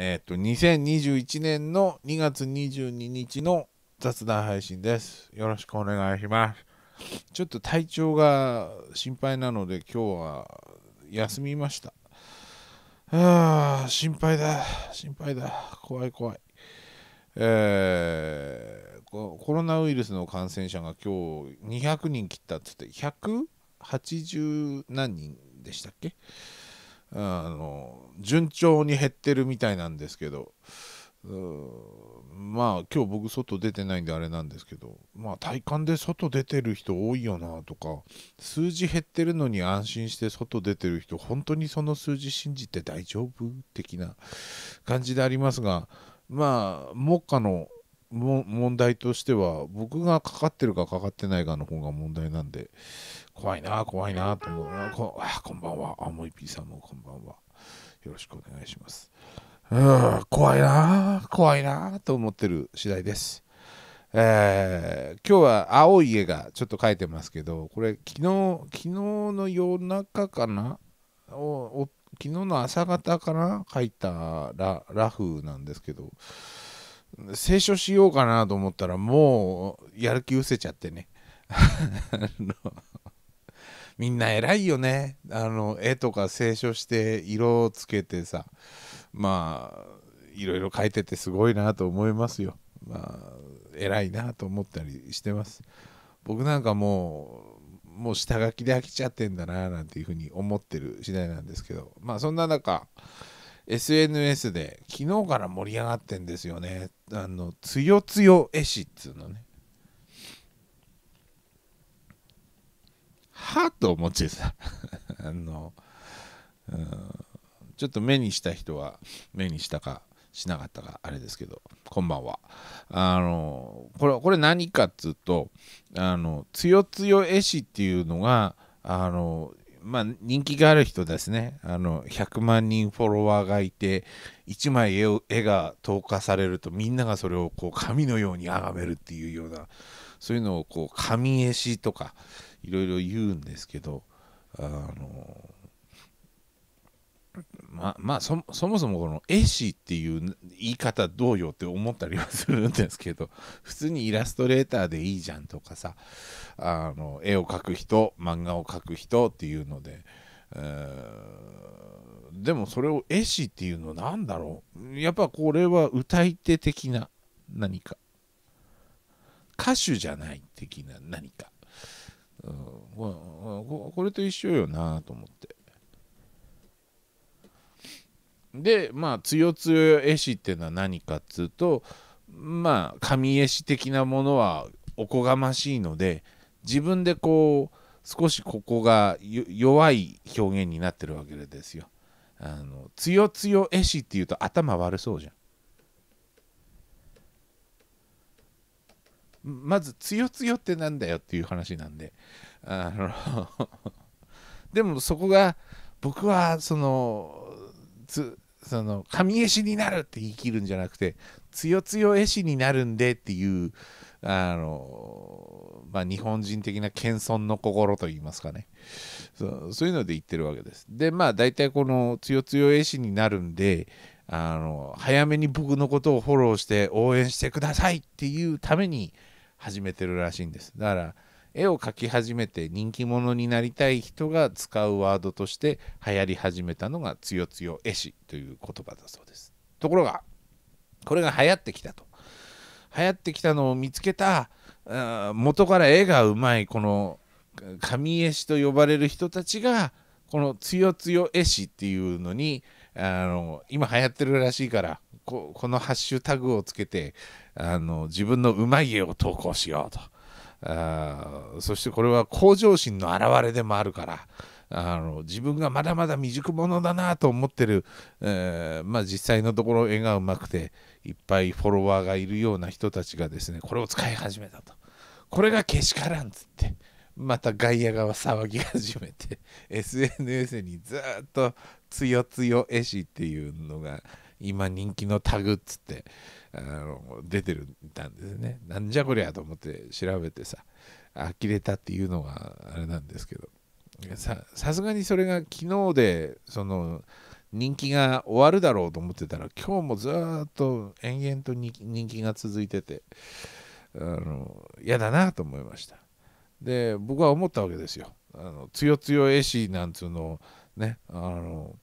えっ、と、2021年の2月22日の雑談配信です。よろしくお願いします。ちょっと体調が心配なので今日は休みました。ああ、心配だ、心配だ、怖い怖い。えー、コロナウイルスの感染者が今日200人切ったっつって180何人でしたっけあの順調に減ってるみたいなんですけどまあ今日僕外出てないんであれなんですけどまあ体感で外出てる人多いよなとか数字減ってるのに安心して外出てる人本当にその数字信じて大丈夫的な感じでありますがまあ目下の問題としては僕がかかってるかかかってないかの方が問題なんで怖いな、怖いなと思うな。こあこんばんは。あ、もう EP さんもこんばんは。よろしくお願いします。うん、怖いな、怖いなと思ってる次第です。えー、今日は青い家がちょっと書いてますけど、これ昨日、昨日の夜中かなお昨日の朝方かな書いたララフなんですけど、清書しようかなと思ったらもうやる気失せちゃってね。みんな偉いよねあの絵とか清書して色をつけてさまあいろいろ書いててすごいなと思いますよまあ偉いなと思ったりしてます僕なんかもうもう下書きで飽きちゃってんだななんていうふうに思ってる次第なんですけどまあそんな中 SNS で昨日から盛り上がってんですよねあの「つよつよ絵師」っつうのねはと思ってさあの、うん、ちょっと目にした人は目にしたかしなかったかあれですけどこんばんはあのこれこれ何かっつうとあの「つよつよ絵師」っていうのがあのまあ、人気がある人ですねあの100万人フォロワーがいて1枚絵を絵が投下されるとみんながそれをこう紙のように崇めるっていうようなそういうのをこう紙絵師とかいろいろ言うんですけどあのままあそそもそもこの絵師っていう言い方どうよって思ったりはするんですけど普通にイラストレーターでいいじゃんとかさあの絵を描く人漫画を描く人っていうので、えー、でもそれを絵師っていうのなんだろうやっぱこれは歌い手的な何か歌手じゃない的な何かうんこ、これと一緒よなと思ってでまあつよつよ絵師っていうのは何かっつうとまあ紙絵師的なものはおこがましいので自分でこう少しここが弱い表現になってるわけですよ。あのつよつよ絵師っていうと頭悪そうじゃん。まず、つよつよってなんだよっていう話なんで、あのでもそこが、僕は、その、つ、その、神絵師になるって言い切るんじゃなくて、つよつよ絵師になるんでっていう、あの、まあ、日本人的な謙遜の心といいますかねそうそういうので言ってるわけです。で、まあ、大体この、つよつよ絵師になるんで、あの早めに僕のことをフォローして応援してくださいっていうために始めてるらしいんですだから絵を描き始めて人気者になりたい人が使うワードとして流行り始めたのが「つよつよ絵師」という言葉だそうですところがこれが流行ってきたと流行ってきたのを見つけた元から絵がうまいこの神絵師と呼ばれる人たちがこの「つよつよ絵師」っていうのにあの今流行ってるらしいからこのハッシュタグをつけてあの自分のうまい絵を投稿しようとあそしてこれは向上心の表れでもあるからあの自分がまだまだ未熟者だなと思ってる、えー、まあ、実際のところ絵がうまくていっぱいフォロワーがいるような人たちがですねこれを使い始めたとこれがけしからんっつってまた外野側騒ぎ始めて SNS にずっとつよつよ絵師っていうのが今人気のタグっつってあの出てるんだんですねなんじゃこりゃと思って調べてさ呆れたっていうのがあれなんですけどさすがにそれが昨日でその人気が終わるだろうと思ってたら今日もずっと延々と人気が続いててあの嫌だなと思いましたで僕は思ったわけですよあのつよつよ絵師なんつうのねあの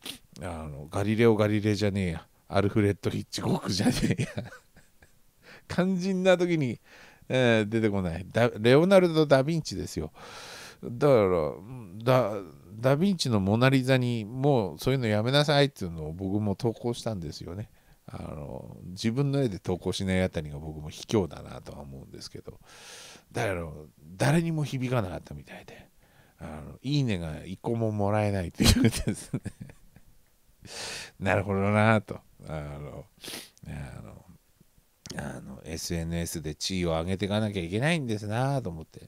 あのガリレオ・ガリレじゃねえやアルフレッド・ヒッチコックじゃねえや 肝心な時に、えー、出てこないレオナルド・ダ・ヴィンチですよだからダ・ダヴィンチの「モナ・リザ」にもうそういうのやめなさいっていうのを僕も投稿したんですよねあの自分の絵で投稿しないあたりが僕も卑怯だなとは思うんですけどだから誰にも響かなかったみたいであのいいねが一個ももらえないというですね なるほどなとあのあの SNS で地位を上げていかなきゃいけないんですなと思って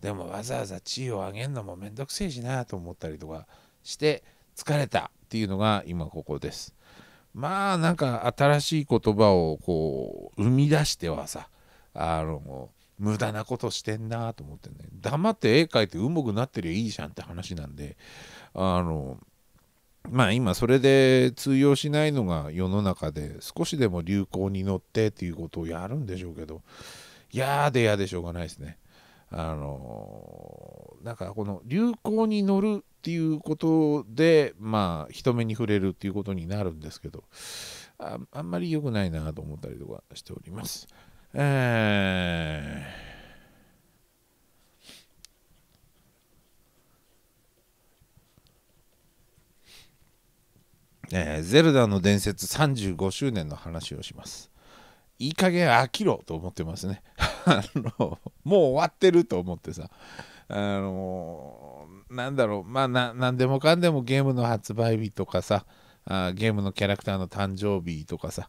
でもわざわざ地位を上げるのもめんどくせえしなと思ったりとかして疲れたっていうのが今ここですまあなんか新しい言葉をこう生み出してはさあの無駄なことしてんなと思ってね黙って絵描いてうまくなってりゃいいじゃんって話なんであのまあ今それで通用しないのが世の中で少しでも流行に乗ってっていうことをやるんでしょうけど嫌で嫌でしょうがないですね。あのなんかこの流行に乗るっていうことでまあ人目に触れるっていうことになるんですけどあんまり良くないなと思ったりとかしております。えーえー、ゼルダの伝説35周年の話をします。いい加減飽きろと思ってますね。あのもう終わってると思ってさ。あのなんだろう、まあな、なんでもかんでもゲームの発売日とかさ、あゲームのキャラクターの誕生日とかさ、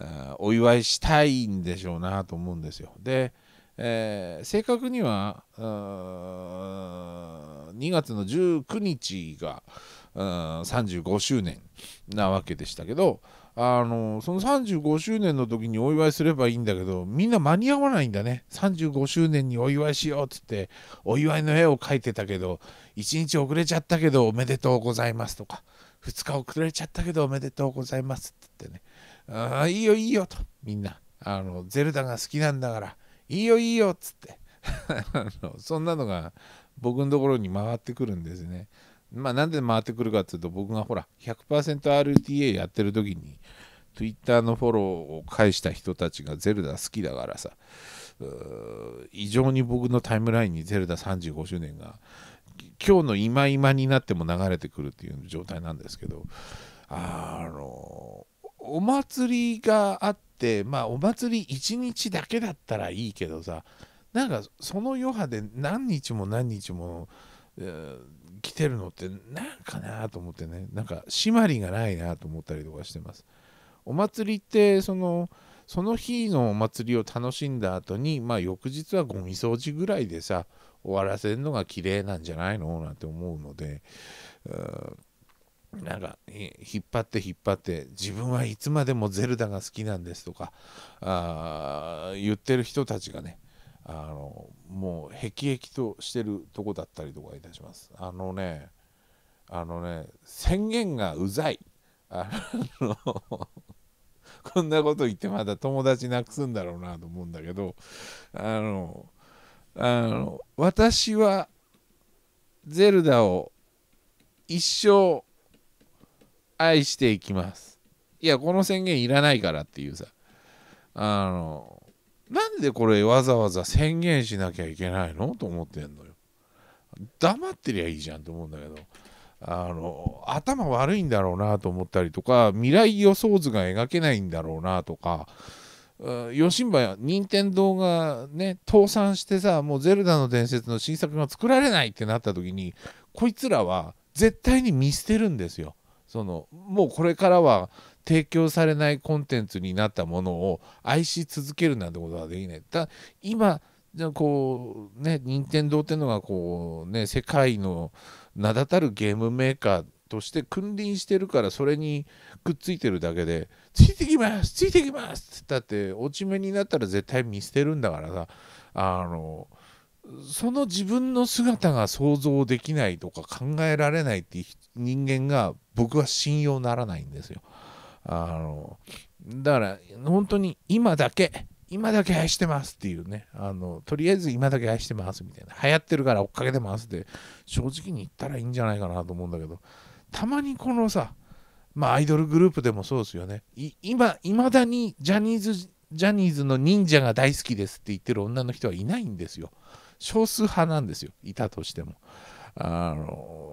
あお祝いしたいんでしょうなと思うんですよ。で、えー、正確には、2月の19日が、35周年なわけでしたけどあのその35周年の時にお祝いすればいいんだけどみんな間に合わないんだね35周年にお祝いしようっつってお祝いの絵を描いてたけど1日遅れちゃったけどおめでとうございますとか2日遅れちゃったけどおめでとうございますってねああいいよいいよとみんなあのゼルダが好きなんだからいいよいいよっつって そんなのが僕のところに回ってくるんですね。まあ、なんで回ってくるかっていうと、僕がほら、100%RTA やってる時に、Twitter のフォローを返した人たちがゼルダ好きだからさ、異常に僕のタイムラインにゼルダ35周年が、今日の今今になっても流れてくるっていう状態なんですけど、あの、お祭りがあって、まあ、お祭り1日だけだったらいいけどさ、なんかその余波で何日も何日も、来てるのってなんかなと思ってねなんか締まりがないなと思ったりとかしてますお祭りってそのその日のお祭りを楽しんだ後にまあ翌日はゴミ掃除ぐらいでさ終わらせるのが綺麗なんじゃないのなんて思うのでなんか引っ張って引っ張って自分はいつまでもゼルダが好きなんですとかあ言ってる人たちがねあのもう辟易としてるとこだったりとかいたしますあのねあのね宣言がうざいあの こんなこと言ってまた友達なくすんだろうなと思うんだけどあのあの私はゼルダを一生愛していきますいやこの宣言いらないからっていうさあのなんでこれわざわざ宣言しなきゃいけないのと思ってんのよ。黙ってりゃいいじゃんと思うんだけど。あの頭悪いんだろうなと思ったりとか未来予想図が描けないんだろうなとか吉んばや任天堂がね倒産してさもう「ゼルダの伝説」の新作が作られないってなった時にこいつらは絶対に見捨てるんですよ。そのもうこれからは提供されないコンテンツになったものを愛し続けるなんてことはできない。だ今じゃこうね任天堂っていうのがこうね世界の名だたるゲームメーカーとして君臨してるからそれにくっついてるだけで「ついてきますついてきます!」ってだって落ち目になったら絶対見捨てるんだからさあのその自分の姿が想像できないとか考えられないって人間が僕は信用ならないんですよ。あのだから本当に今だけ今だけ愛してますっていうねあのとりあえず今だけ愛してますみたいな流行ってるから追っかけてますって正直に言ったらいいんじゃないかなと思うんだけどたまにこのさまあアイドルグループでもそうですよね今いまだにジャニーズジャニーズの忍者が大好きですって言ってる女の人はいないんですよ少数派なんですよいたとしてもあの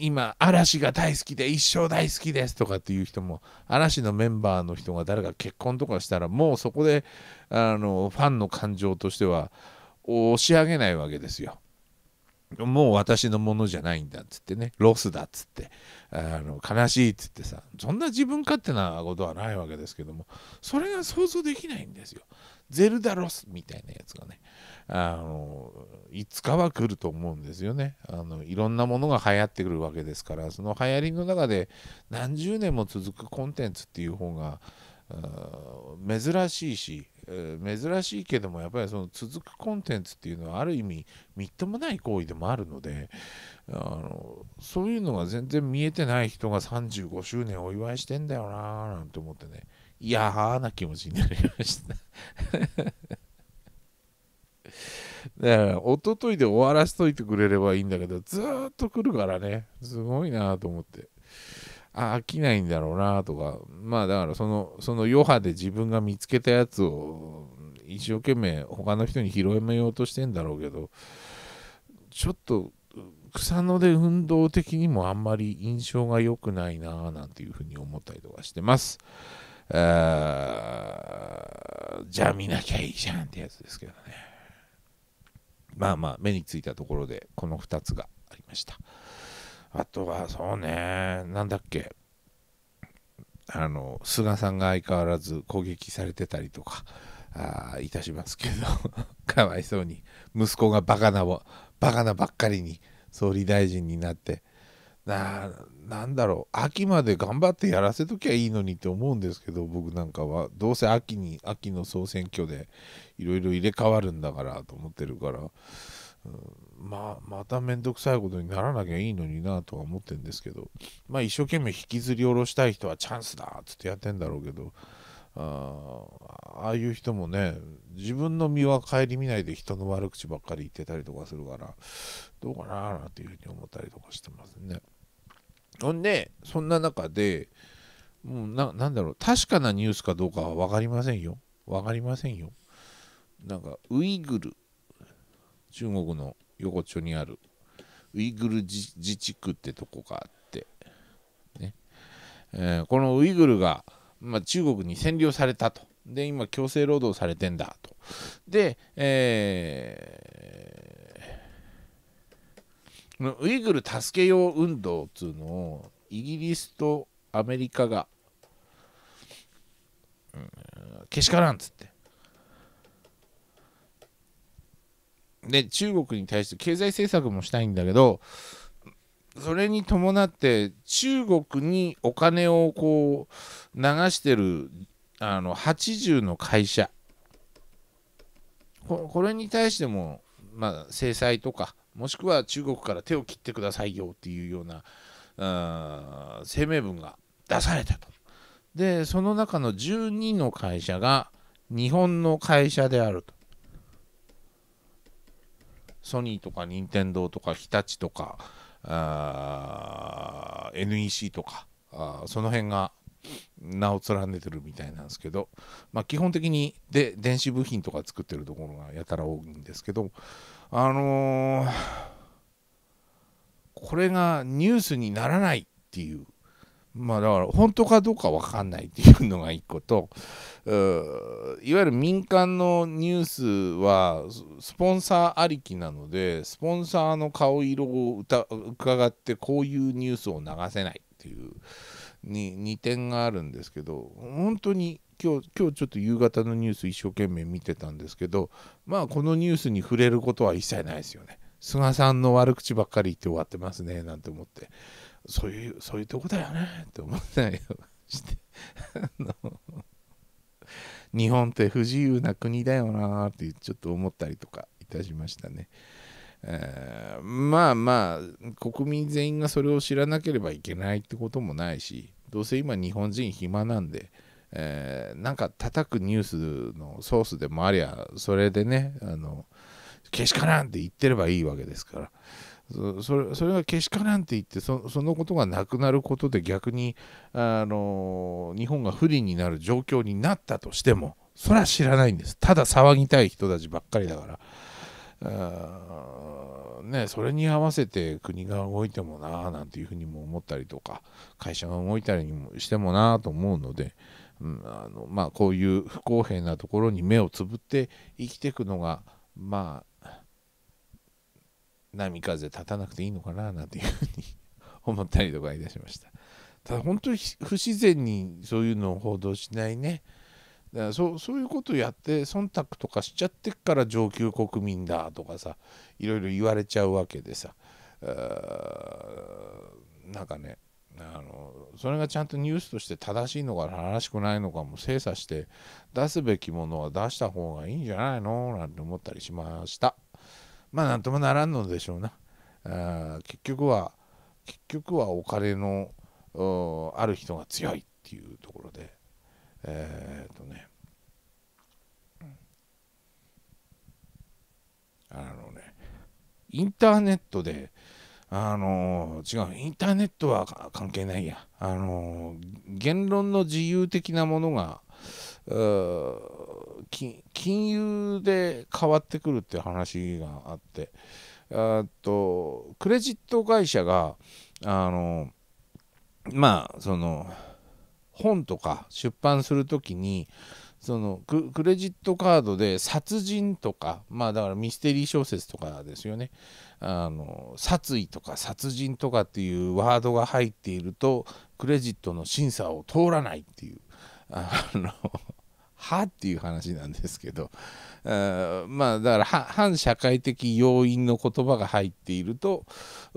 今嵐が大好きで一生大好きですとかっていう人も嵐のメンバーの人が誰か結婚とかしたらもうそこであのファンの感情としては押し上げないわけですよ。もう私のものじゃないんだっつってねロスだっつってあの悲しいっつってさそんな自分勝手なことはないわけですけどもそれが想像できないんですよゼルダロスみたいなやつがね、あの、いつかは来ると思うんですよね。あの、いろんなものが流行ってくるわけですから、その流行りの中で何十年も続くコンテンツっていう方が、珍しいし、珍しいけどもやっぱりその続くコンテンツっていうのはある意味みっともない行為でもあるのであのそういうのが全然見えてない人が35周年お祝いしてんだよなーなんて思ってね嫌な気持ちになりました だから、おとといで終わらしといてくれればいいんだけど、ずーっと来るからね、すごいなと思って。あ、飽きないんだろうなとか、まあだからその、その余波で自分が見つけたやつを、一生懸命他の人に広めようとしてんだろうけど、ちょっと、草野で運動的にもあんまり印象が良くないなぁなんていうふうに思ったりとかしてます。あじゃあ見なきゃいいじゃんってやつですけどねまあまあ目についたところでこの2つがありましたあとはそうねなんだっけあの菅さんが相変わらず攻撃されてたりとかあいたしますけど かわいそうに息子がバカなバカなばっかりに総理大臣になってななんだろう秋まで頑張ってやらせときゃいいのにって思うんですけど僕なんかはどうせ秋に秋の総選挙でいろいろ入れ替わるんだからと思ってるから、うん、まあまた面倒くさいことにならなきゃいいのになとは思ってるんですけどまあ一生懸命引きずり下ろしたい人はチャンスだっつってやってんだろうけどあああいう人もね自分の身は顧みないで人の悪口ばっかり言ってたりとかするからどうかななんていうふうに思ったりとかしてますね。ほんで、そんな中で、もうななんだろう、確かなニュースかどうかは分かりませんよ。分かりませんよ。なんか、ウイグル、中国の横丁にあるウイグル自治区ってとこがあって、ねえー、このウイグルが、まあ、中国に占領されたと。で、今、強制労働されてんだと。で、えーウイグル助けよう運動っていうのをイギリスとアメリカが、うん、けしからんっつってで中国に対して経済政策もしたいんだけどそれに伴って中国にお金をこう流してるあの80の会社これに対しても、まあ、制裁とかもしくは中国から手を切ってくださいよっていうようなあ声明文が出されたと。で、その中の12の会社が日本の会社であると。ソニーとか任天堂とか日立とかあ NEC とかあその辺が名を連ねてるみたいなんですけど、まあ、基本的にで電子部品とか作ってるところがやたら多いんですけど、あのー、これがニュースにならないっていうまあだから本当かどうか分かんないっていうのが一個といわゆる民間のニュースはスポンサーありきなのでスポンサーの顔色を伺ってこういうニュースを流せないっていうに2点があるんですけど本当に今日今日ちょっと夕方のニュース一生懸命見てたんですけどまあこのニュースに触れることは一切ないですよね菅さんの悪口ばっかり言って終わってますねなんて思ってそういうそういうとこだよねって思ったりして 日本って不自由な国だよなってちょっと思ったりとかいたしましたね。えー、まあまあ国民全員がそれを知らなければいけないってこともないしどうせ今日本人暇なんでえー、なんか叩くニュースのソースでもありゃそれでねあのけしからんって言ってればいいわけですからそれそれはけしからんって言ってそのことがなくなることで逆に、あの日本が不利になる状況になったとしてもそれは知らないんですただ騒ぎたい人たちばっかりだから。ね、それに合わせて国が動いてもななんていうふうにも思ったりとか会社が動いたりしてもなと思うので、うんあのまあ、こういう不公平なところに目をつぶって生きていくのがまあ波風立たなくていいのかななんていうふうに思ったりとかいたしました ただ本当に不自然にそういうのを報道しないねだからそそういうことやって忖度とかしちゃってっから上級国民だとかさいろいろ言われちゃうわけでさなんかねあのそれがちゃんとニュースとして正しいのか正しくないのかも精査して出すべきものは出した方がいいんじゃないのなんて思ったりしましたまあなんともならんのでしょうなあ結局は結局はお金のある人が強いっていうところでえー、っとねあのねインターネットであの違うインターネットは関係ないやあの言論の自由的なものが金融で変わってくるって話があってあとクレジット会社があのまあその本とか出版するときにそのクレジットカードで殺人とか、まあだからミステリー小説とかですよね、あの殺意とか殺人とかっていうワードが入っていると、クレジットの審査を通らないっていう、あの はっていう話なんですけど、あまあだから反社会的要因の言葉が入っていると、そ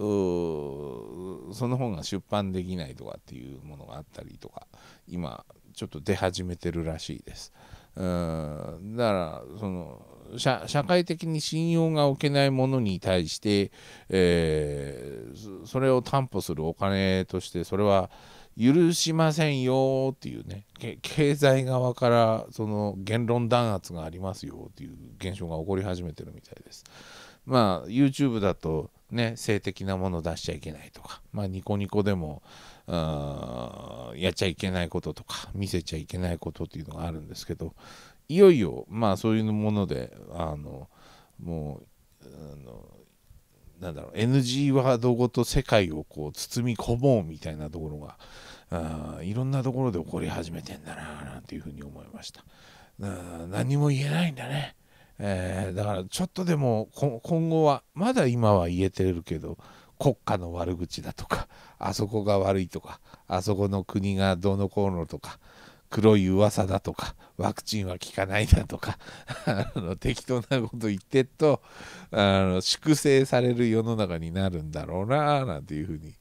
の本が出版できないとかっていうものがあったりとか、今、ちょっと出始めてるらしいです。うんだからその社会的に信用が置けないものに対して、えー、それを担保するお金としてそれは許しませんよっていうね経済側からその言論弾圧がありますよっていう現象が起こり始めてるみたいです。まあ YouTube だとね性的なもの出しちゃいけないとか、まあ、ニコニコでもやっちゃいけないこととか見せちゃいけないことっていうのがあるんですけどいよいよまあそういうものであのもうあのなんだろう NG ワードごと世界をこう包み込もうみたいなところがあいろんなところで起こり始めてんだななんていうふうに思いました何も言えないんだね、えー、だからちょっとでも今後はまだ今は言えてるけど国家の悪口だとかあそこが悪いとかあそこの国がどうのこうのとか黒い噂だとかワクチンは効かないだとかあの適当なこと言ってっとあの粛清される世の中になるんだろうななんていうふうに、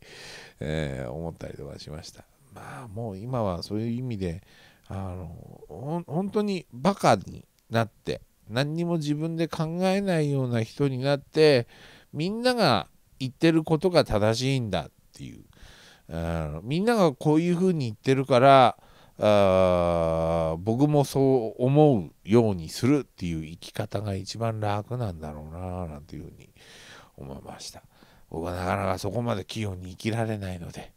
えー、思ったりとかしましたまあもう今はそういう意味であの本当にバカになって何にも自分で考えないような人になってみんなが言ってることが正しいんだっていう、うん、みんながこういうふうに言ってるからあ僕もそう思うようにするっていう生き方が一番楽なんだろうななんていうふうに思いました僕はなかなかそこまで器用に生きられないので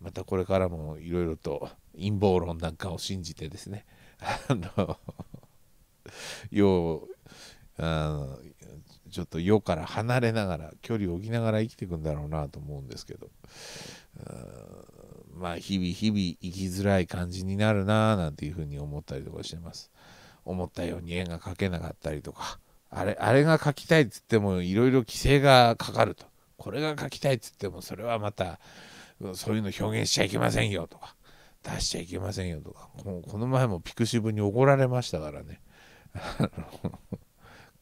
またこれからもいろいろと陰謀論なんかを信じてですねあのようちょっと世から離れながら距離を置きながら生きていくんだろうなと思うんですけどまあ日々日々生きづらい感じになるなーなんていうふうに思ったりとかしてます思ったように絵が描けなかったりとかあれあれが描きたいっつってもいろいろ規制がかかるとこれが描きたいっつってもそれはまたそういうの表現しちゃいけませんよとか出しちゃいけませんよとかこの前もピクシブに怒られましたからね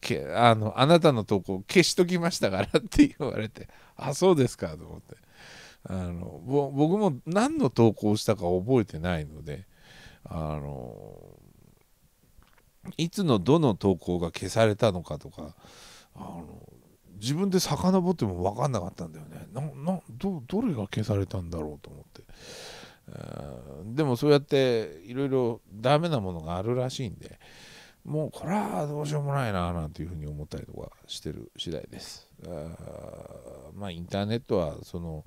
けあのあなたの投稿消しときましたからって言われてあそうですかと思ってあの僕も何の投稿したか覚えてないのであのいつのどの投稿が消されたのかとかあの自分で遡っても分かんなかったんだよねななどどれが消されたんだろうと思って。でもそうやっていろいろダメなものがあるらしいんで、もうこれはどうしようもないななんていうふうに思ったりとかしてる次第です。あまあインターネットはその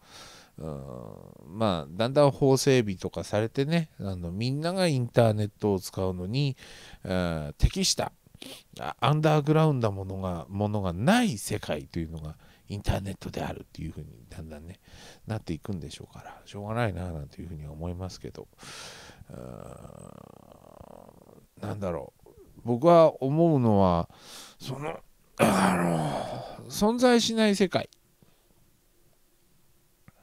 まあだんだん法整備とかされてねあのみんながインターネットを使うのに適したアンダーグラウンドものがものがない世界というのがインターネットであるっていうふうにだんだんねなっていくんでしょうからしょうがないななんていうふうには思いますけどなんだろう僕は思うのはそのあの存在しない世界だか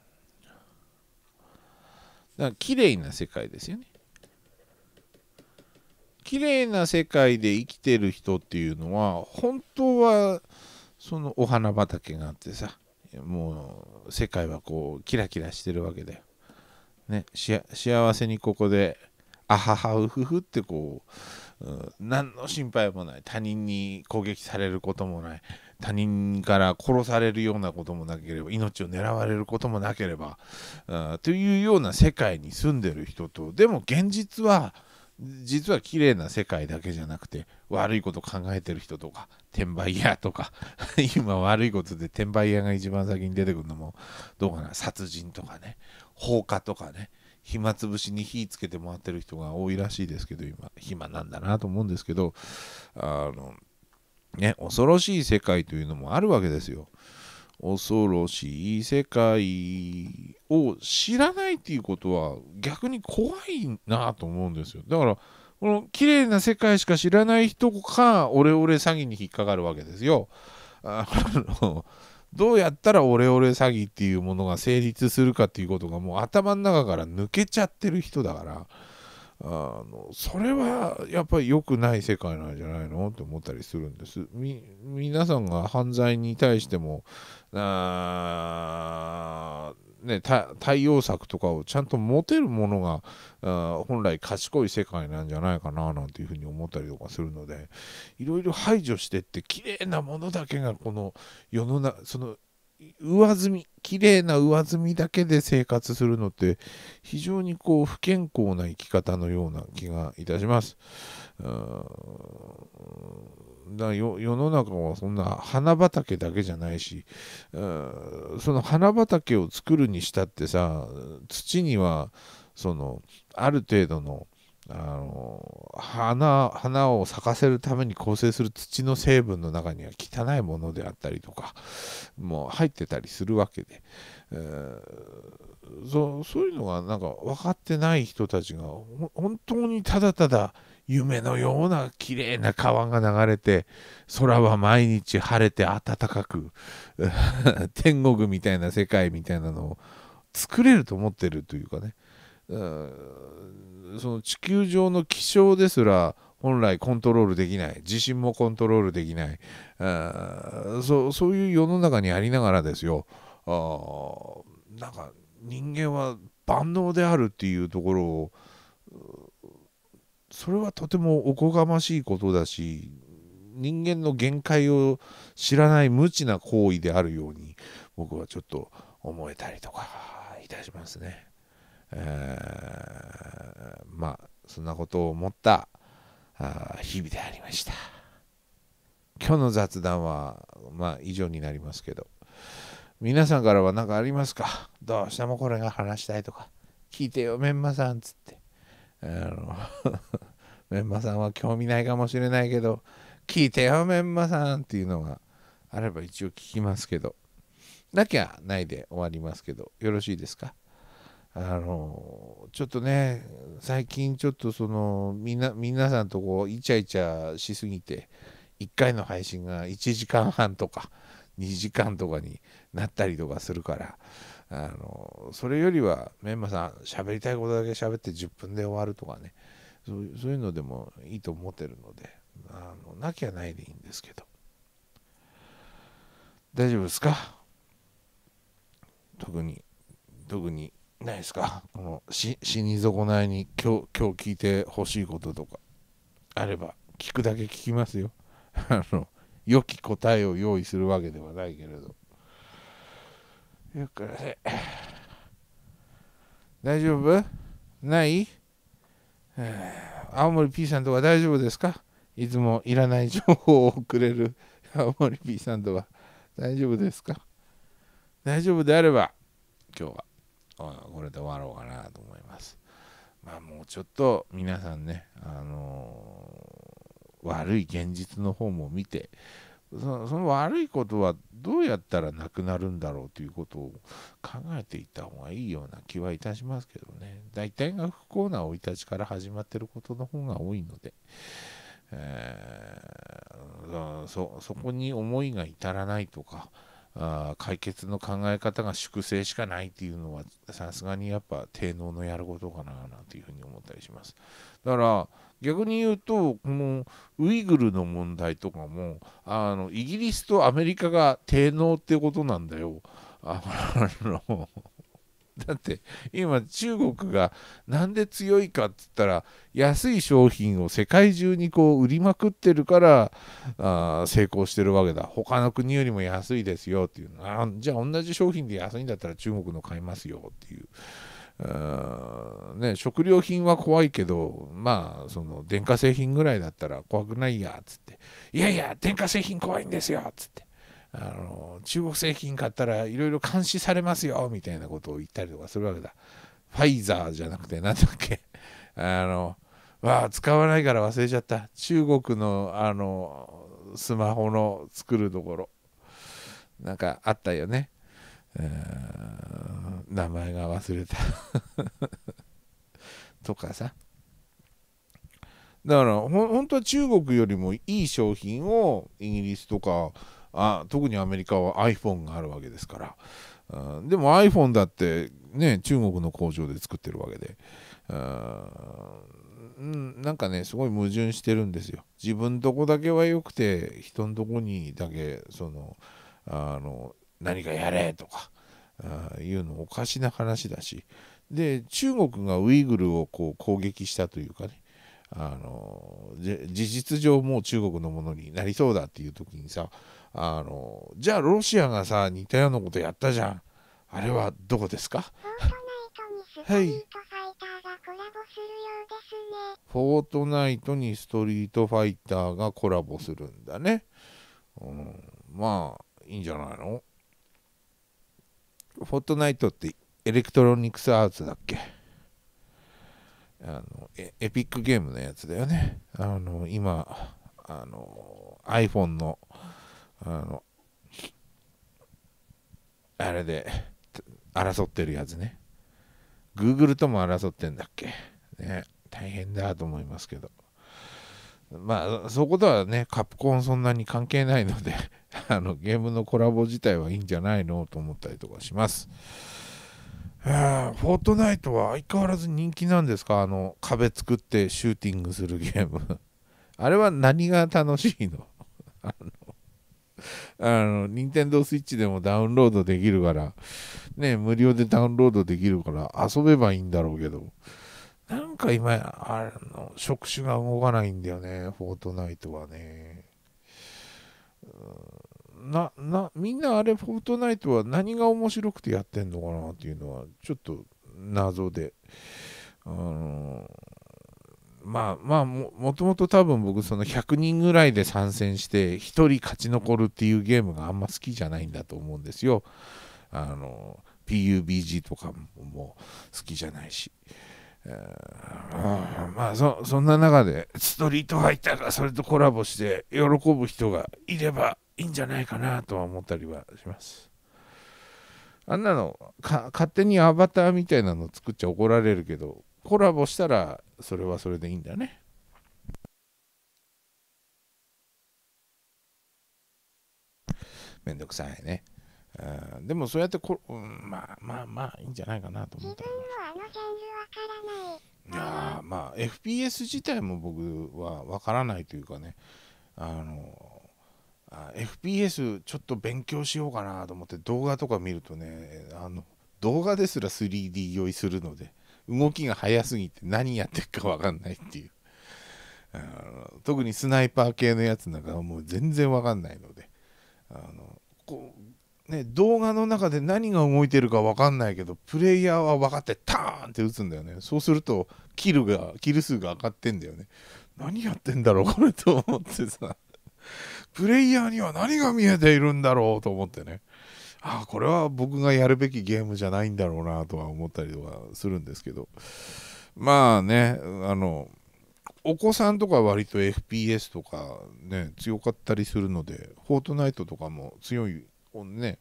ら綺麗な世界ですよね綺麗な世界で生きてる人っていうのは本当はそのお花畑があってさもう世界はこうキラキラしてるわけだよ。ね、幸せにここであははうふふってこううん、何の心配もない他人に攻撃されることもない他人から殺されるようなこともなければ命を狙われることもなければ、というような世界に住んでる人とでも現実は実は綺麗な世界だけじゃなくて悪いこと考えてる人とか転売屋とか 今悪いことで転売屋が一番先に出てくるのもどうかな殺人とかね放火とかね暇つぶしに火つけてもらってる人が多いらしいですけど、今、暇なんだなと思うんですけど、あの、ね、恐ろしい世界というのもあるわけですよ。恐ろしい世界を知らないっていうことは逆に怖いなと思うんですよ。だから、この綺麗な世界しか知らない人がオレオレ詐欺に引っかかるわけですよ。あのどうやったらオレオレ詐欺っていうものが成立するかっていうことがもう頭の中から抜けちゃってる人だからあのそれはやっぱり良くない世界なんじゃないのって思ったりするんですみ皆さんが犯罪に対してもあね、対応策とかをちゃんと持てるものがあ本来賢い世界なんじゃないかななんていうふうに思ったりとかするのでいろいろ排除してって綺麗なものだけがこの世の中その上積み綺麗な上積みだけで生活するのって非常にこう不健康な生き方のような気がいたします。うーんだ世の中はそんな花畑だけじゃないし、うん、その花畑を作るにしたってさ土にはそのある程度のあの花花を咲かせるために構成する土の成分の中には汚いものであったりとかもう入ってたりするわけで、えー、そういうのがなんか分かってない人たちが本当にただただ夢のような綺麗な川が流れて空は毎日晴れて暖かく 天国みたいな世界みたいなのを作れると思ってるというかねその地球上の気象ですら本来コントロールできない地震もコントロールできないあそそういう世の中にありながらですよあなんか人間は万能であるっていうところをそれはとてもおこがましいことだし人間の限界を知らない無知な行為であるように僕はちょっと思えたりとかいたしますね。えー、まあそんなことを思った日々でありました。今日の雑談はまあ以上になりますけど皆さんからは何かありますかどうしてもこれが話したいとか聞いてよメンマさんっつって。あのメンマさんは興味ないかもしれないけど、聞いてよ、メンマさんっていうのがあれば一応聞きますけど、なきゃないで終わりますけど、よろしいですかあの、ちょっとね、最近ちょっとその、みんな、皆さんとこう、イチャイチャしすぎて、1回の配信が1時間半とか、2時間とかになったりとかするから、あのそれよりはメンマさん喋りたいことだけ喋って10分で終わるとかねそういうのでもいいと思ってるのであのなきゃないでいいんですけど大丈夫ですか特に特にないですかこの死に損ないに今日今日聞いてほしいこととかあれば聞くだけ聞きますよあの良き答えを用意するわけではないけれどゆっくり大丈夫ないえー、青森 P さんとは大丈夫ですかいつもいらない情報をくれる 青森 P さんとは大丈夫ですか大丈夫であれば今日はこれで終わろうかなと思います。まあもうちょっと皆さんね、あのー、悪い現実の方も見て、その悪いことはどうやったらなくなるんだろうということを考えていった方がいいような気はいたしますけどね大体が不幸な生い立ちから始まってることの方が多いので、えー、そそこに思いが至らないとかあ解決の考え方が粛清しかないっていうのはさすがにやっぱ低能のやることかななんていうふうに思ったりしますだから逆に言うとこのウイグルの問題とかもあのイギリスとアメリカが低能ってことなんだよ。あの だって今中国がなんで強いかって言ったら安い商品を世界中にこう売りまくってるからあ成功してるわけだ他の国よりも安いですよっていうあじゃあ同じ商品で安いんだったら中国の買いますよっていうね、食料品は怖いけど、まあ、その電化製品ぐらいだったら怖くないやつって、いやいや、電化製品怖いんですよつって、あの中国製品買ったらいろいろ監視されますよみたいなことを言ったりとかするわけだ。ファイザーじゃなくて、何だっけ、あの、わあ、使わないから忘れちゃった。中国のあのスマホの作るところ、なんかあったよね。うん名前が忘れた とかさだから本当は中国よりもいい商品をイギリスとかあ特にアメリカは iPhone があるわけですから、うん、でも iPhone だってね中国の工場で作ってるわけで、うん、なんかねすごい矛盾してるんですよ自分とこだけは良くて人のとこにだけそのあの何かやれとかいうのおかしな話だしで中国がウイグルをこう攻撃したというかねあの事実上もう中国のものになりそうだっていう時にさあのじゃあロシアがさ似たようなことやったじゃんあれはどこですかはい。フォートナイトにストリートファイターがコラボするんだね。うん、まあいいんじゃないのフォートナイトってエレクトロニクスアーツだっけあのエピックゲームのやつだよね。あの今あの iPhone のあのあれで争ってるやつね。Google とも争ってんだっけね大変だと思いますけど。まあそことはねカプコンそんなに関係ないので あのゲームのコラボ自体はいいんじゃないのと思ったりとかします。フォートナイトは相変わらず人気なんですかあの壁作ってシューティングするゲーム あれは何が楽しいの あの、あの、ニンテンドースイッチでもダウンロードできるから、ね、無料でダウンロードできるから遊べばいいんだろうけど、なんか今、あの、触手が動かないんだよね、フォートナイトはね。な、な、みんなあれ、フォートナイトは何が面白くてやってんのかなっていうのは、ちょっと謎で。あのまあまあも、もともと多分僕、その100人ぐらいで参戦して、1人勝ち残るっていうゲームがあんま好きじゃないんだと思うんですよ。あの、PUBG とかも好きじゃないし。あまあそそんな中でストリートファイターがそれとコラボして喜ぶ人がいればいいんじゃないかなとは思ったりはしますあんなの勝手にアバターみたいなの作っちゃ怒られるけどコラボしたらそれはそれでいいんだねめんどくさいねでもそうやってこ、うん、まあまあまあいいんじゃないかなと思っないやまあ FPS 自体も僕はわからないというかねあのあ FPS ちょっと勉強しようかなと思って動画とか見るとねあの動画ですら 3D 酔いするので動きが速すぎて何やってるかわかんないっていう特にスナイパー系のやつなんかはもう全然わかんないのであのこね、動画の中で何が動いてるか分かんないけどプレイヤーは分かってターンって打つんだよねそうするとキルがキル数が上がってんだよね何やってんだろうこれと思ってさプレイヤーには何が見えているんだろうと思ってねああこれは僕がやるべきゲームじゃないんだろうなとは思ったりとかするんですけどまあねあのお子さんとか割と FPS とかね強かったりするのでフォートナイトとかも強いね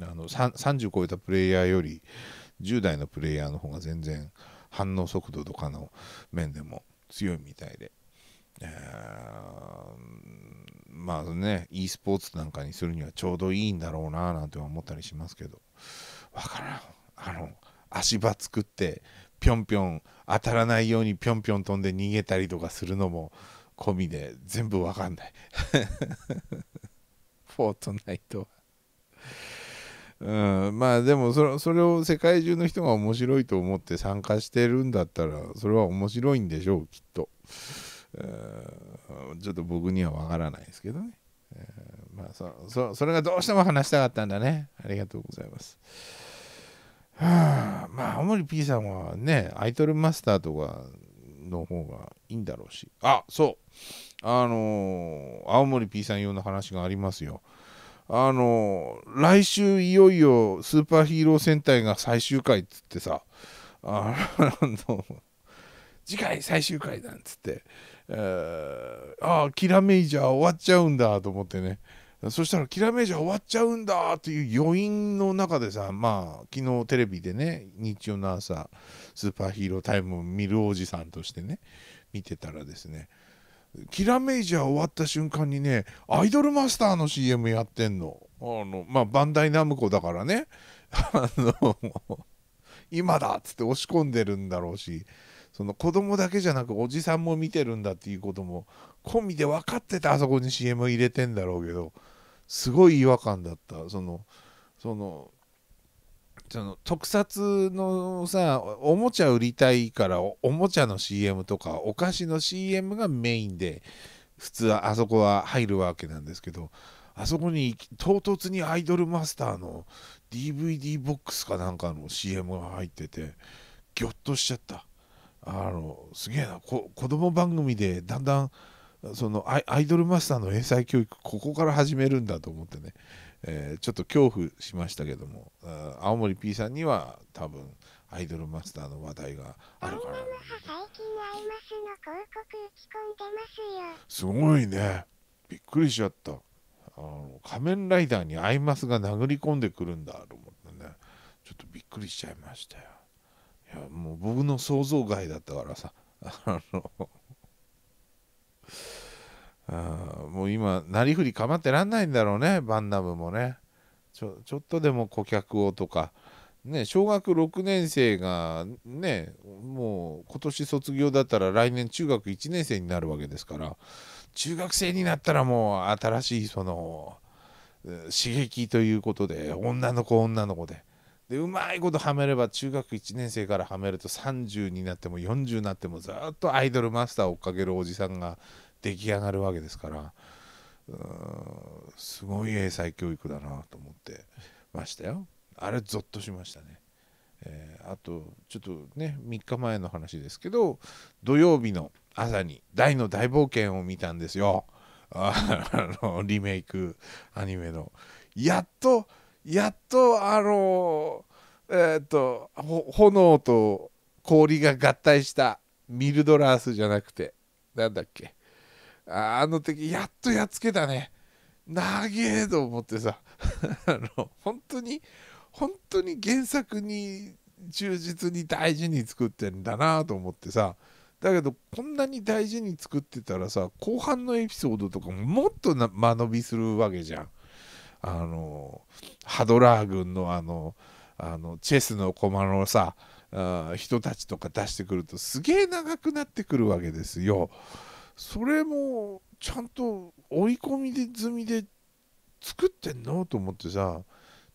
あの30超えたプレイヤーより10代のプレイヤーの方が全然反応速度とかの面でも強いみたいで、えー、まあね e スポーツなんかにするにはちょうどいいんだろうななんて思ったりしますけど分からんあの足場作ってぴょんぴょん当たらないようにぴょんぴょん飛んで逃げたりとかするのも込みで全部分かんない フォートナイトはうん、まあでもそれを世界中の人が面白いと思って参加してるんだったらそれは面白いんでしょうきっと、うん、ちょっと僕にはわからないですけどね、えまあそそそれがどうしても話したかったんだねありがとうございますはあまあ青森 P さんはねアイドルマスターとかの方がいいんだろうしあそうあのー、青森 P さん用の話がありますよあの来週いよいよスーパーヒーロー戦隊が最終回っつってさあの 次回最終回なんつって、えー、ああキラメイジャー終わっちゃうんだと思ってねそしたらキラメイジャー終わっちゃうんだという余韻の中でさまあ昨日テレビでね日曜の朝スーパーヒーロータイムを見るおじさんとしてね見てたらですねキラメイジャー終わった瞬間にねアイドルマスターの CM やってんのあのまあバンダイナムコだからね あの今だっつって押し込んでるんだろうしその子供だけじゃなくおじさんも見てるんだっていうことも込みで分かっててあそこに CM 入れてんだろうけどすごい違和感だったそのそのその特撮のさおもちゃ売りたいからおもちゃの CM とかお菓子の CM がメインで普通はあそこは入るわけなんですけどあそこに唐突にアイドルマスターの DVD ボックスかなんかの CM が入っててぎょっとしちゃったあのすげえなこ子供番組でだんだんそのアイドルマスターの英才教育ここから始めるんだと思ってねえー、ちょっと恐怖しましたけども青森 P さんには多分アイドルマスターの話題があるからすごいねびっくりしちゃったあの仮面ライダーにアイマスが殴り込んでくるんだと思ってねちょっとびっくりしちゃいましたよいやもう僕の想像外だったからさあのもう今なりふり構ってらんないんだろうねバンナムもねちょちょっとでも顧客をとかね小学6年生がねもう今年卒業だったら来年中学1年生になるわけですから中学生になったらもう新しいその刺激ということで女の子女の子で。でうまいことはめれば中学1年生からはめると30になっても40になってもずっとアイドルマスターを追っかけるおじさんが出来上がるわけですからすごい英才教育だなと思ってましたよあれゾッとしましたね、えー、あとちょっとね3日前の話ですけど土曜日の朝に大の大冒険を見たんですよあのリメイクアニメのやっとやっとあのえー、っと炎と氷が合体したミルドラースじゃなくてなんだっけあの時やっとやっつけたね長えと思ってさ あの本当に本当に原作に忠実に大事に作ってんだなと思ってさだけどこんなに大事に作ってたらさ後半のエピソードとかもっと間延びするわけじゃん。あのハドラー軍のあのあのチェスの駒のさあ人たちとか出してくるとすげえ長くなってくるわけですよ。それもちゃんと追い込みで済みで作ってんのと思ってさ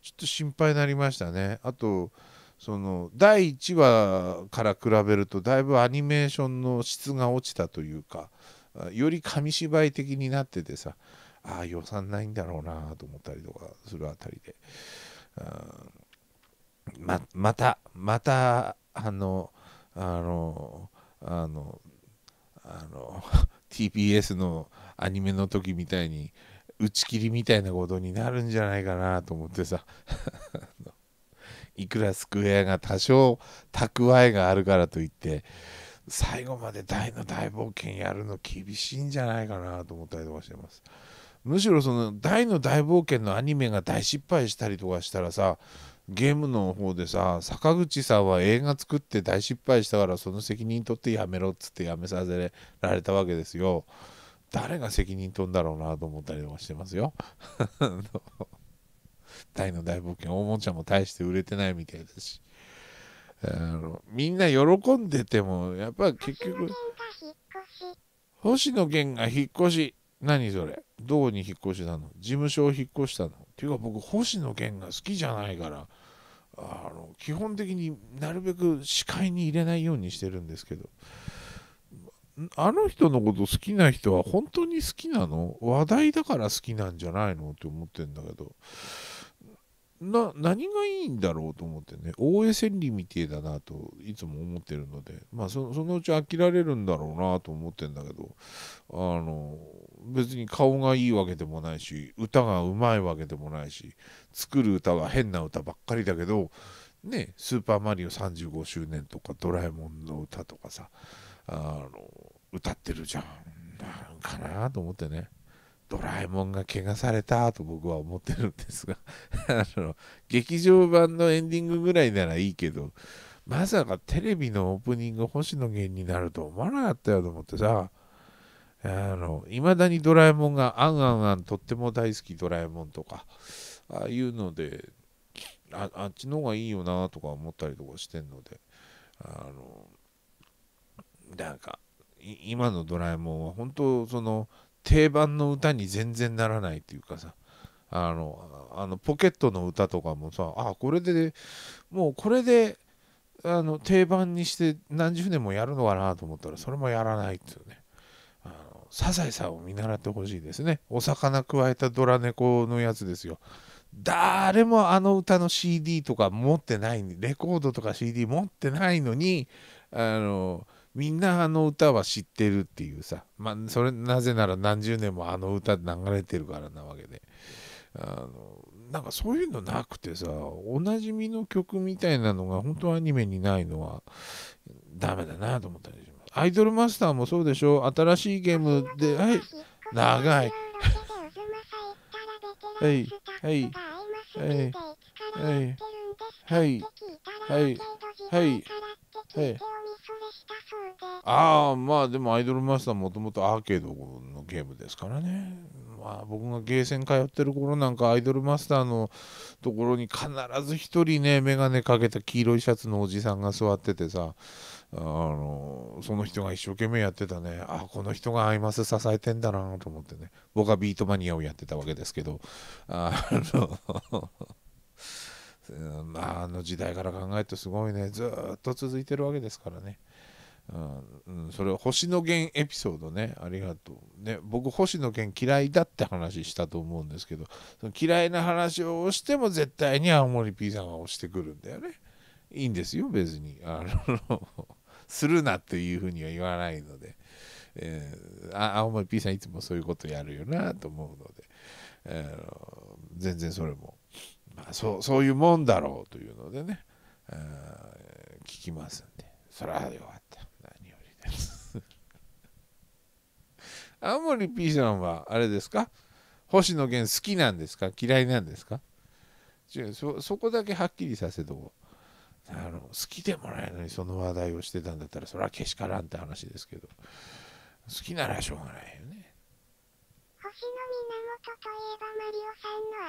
ちょっと心配になりましたねあとその第1話から比べるとだいぶアニメーションの質が落ちたというかより紙芝居的になっててさああ予算ないんだろうなと思ったりとかするあたりでままたまたあのあのあのあの TPS のアニメの時みたいに打ち切りみたいなことになるんじゃないかなと思ってさ いくらスクエアが多少蓄えがあるからといって最後まで大の大冒険やるの厳しいんじゃないかなと思ったりとかしてますむしろその大の大冒険のアニメが大失敗したりとかしたらさゲームの方でさ坂口さんは映画作って大失敗したからその責任取ってやめろっつってやめさせられたわけですよ誰が責任取んだろうなと思ったりとかしてますよ 大の大冒険おもちゃも大して売れてないみたいだしあのみんな喜んでてもやっぱ結局星野源が引っ越し何それどこに引っ越したの事務所を引っ越したのっていうか僕星野源が好きじゃないからあの基本的になるべく視界に入れないようにしてるんですけどあの人のこと好きな人は本当に好きなの話題だから好きなんじゃないのって思ってんだけどな何がいいんだろうと思ってね大江千里みてえだなといつも思ってるのでまあそのうち飽きられるんだろうなと思ってんだけどあの別に顔がいいわけでもないし歌がうまいわけでもないし作る歌は変な歌ばっかりだけどね「スーパーマリオ35周年」とか「ドラえもんの歌」とかさあの歌ってるじゃんなんかなと思ってねドラえもんが怪我されたと僕は思ってるんですが あの劇場版のエンディングぐらいならいいけどまさかテレビのオープニング星野源になると思わなかったよと思ってさいまだにドラえもんが「あんあんあん」とっても大好きドラえもんとかああいうのでああっちの方がいいよなとか思ったりとかしてんのであのなんか今のドラえもんは本当その定番の歌に全然ならないっていうかさあのあのポケットの歌とかもさあこれでもうこれであの定番にして何十年もやるのかなと思ったらそれもやらないっていうねサザエさんを見習ってほしいですね。お魚くわえたドラ猫のやつですよ。誰もあの歌の CD とか持ってない、レコードとか CD 持ってないのに、あの、みんなあの歌は知ってるっていうさ、まあ、それなぜなら何十年もあの歌流れてるからなわけで。あのなんかそういうのなくてさ、おなじみの曲みたいなのが本当アニメにないのはダメだなと思ったりアイドルマスターもそうでしょ新しいゲームで、はい、長い。はい、はい、はい、はい、はい、はい、はい、はい。ああ、まあでもアイドルマスターもともとアーケードのゲームですからね。まあ僕がゲーセン通ってる頃なんかアイドルマスターのところに必ず一人ね、メガネかけた黄色いシャツのおじさんが座っててさ、あのその人が一生懸命やってたねあこの人がアイマス支えてんだなと思ってね僕はビートマニアをやってたわけですけどあの あの時代から考えるとすごいねずっと続いてるわけですからね。うん、それ星野源エピソードねありがとうね僕星野源嫌いだって話したと思うんですけどその嫌いな話をしても絶対に青森 P さんが押してくるんだよねいいんですよ別にあの するなっていうふうには言わないので、えー、あ青森 P さんいつもそういうことやるよなと思うので、えー、全然それも、まあ、そうそういうもんだろうというのでね、えー、聞きますんでそらよかった何よりです 青森 P さんはあれですか星野源好きなんですか嫌いなんですかそそこだけはっきりさせとこう。あの好きでもないのにその話題をしてたんだったらそれはけしからんって話ですけど好きならしょうがないよね星の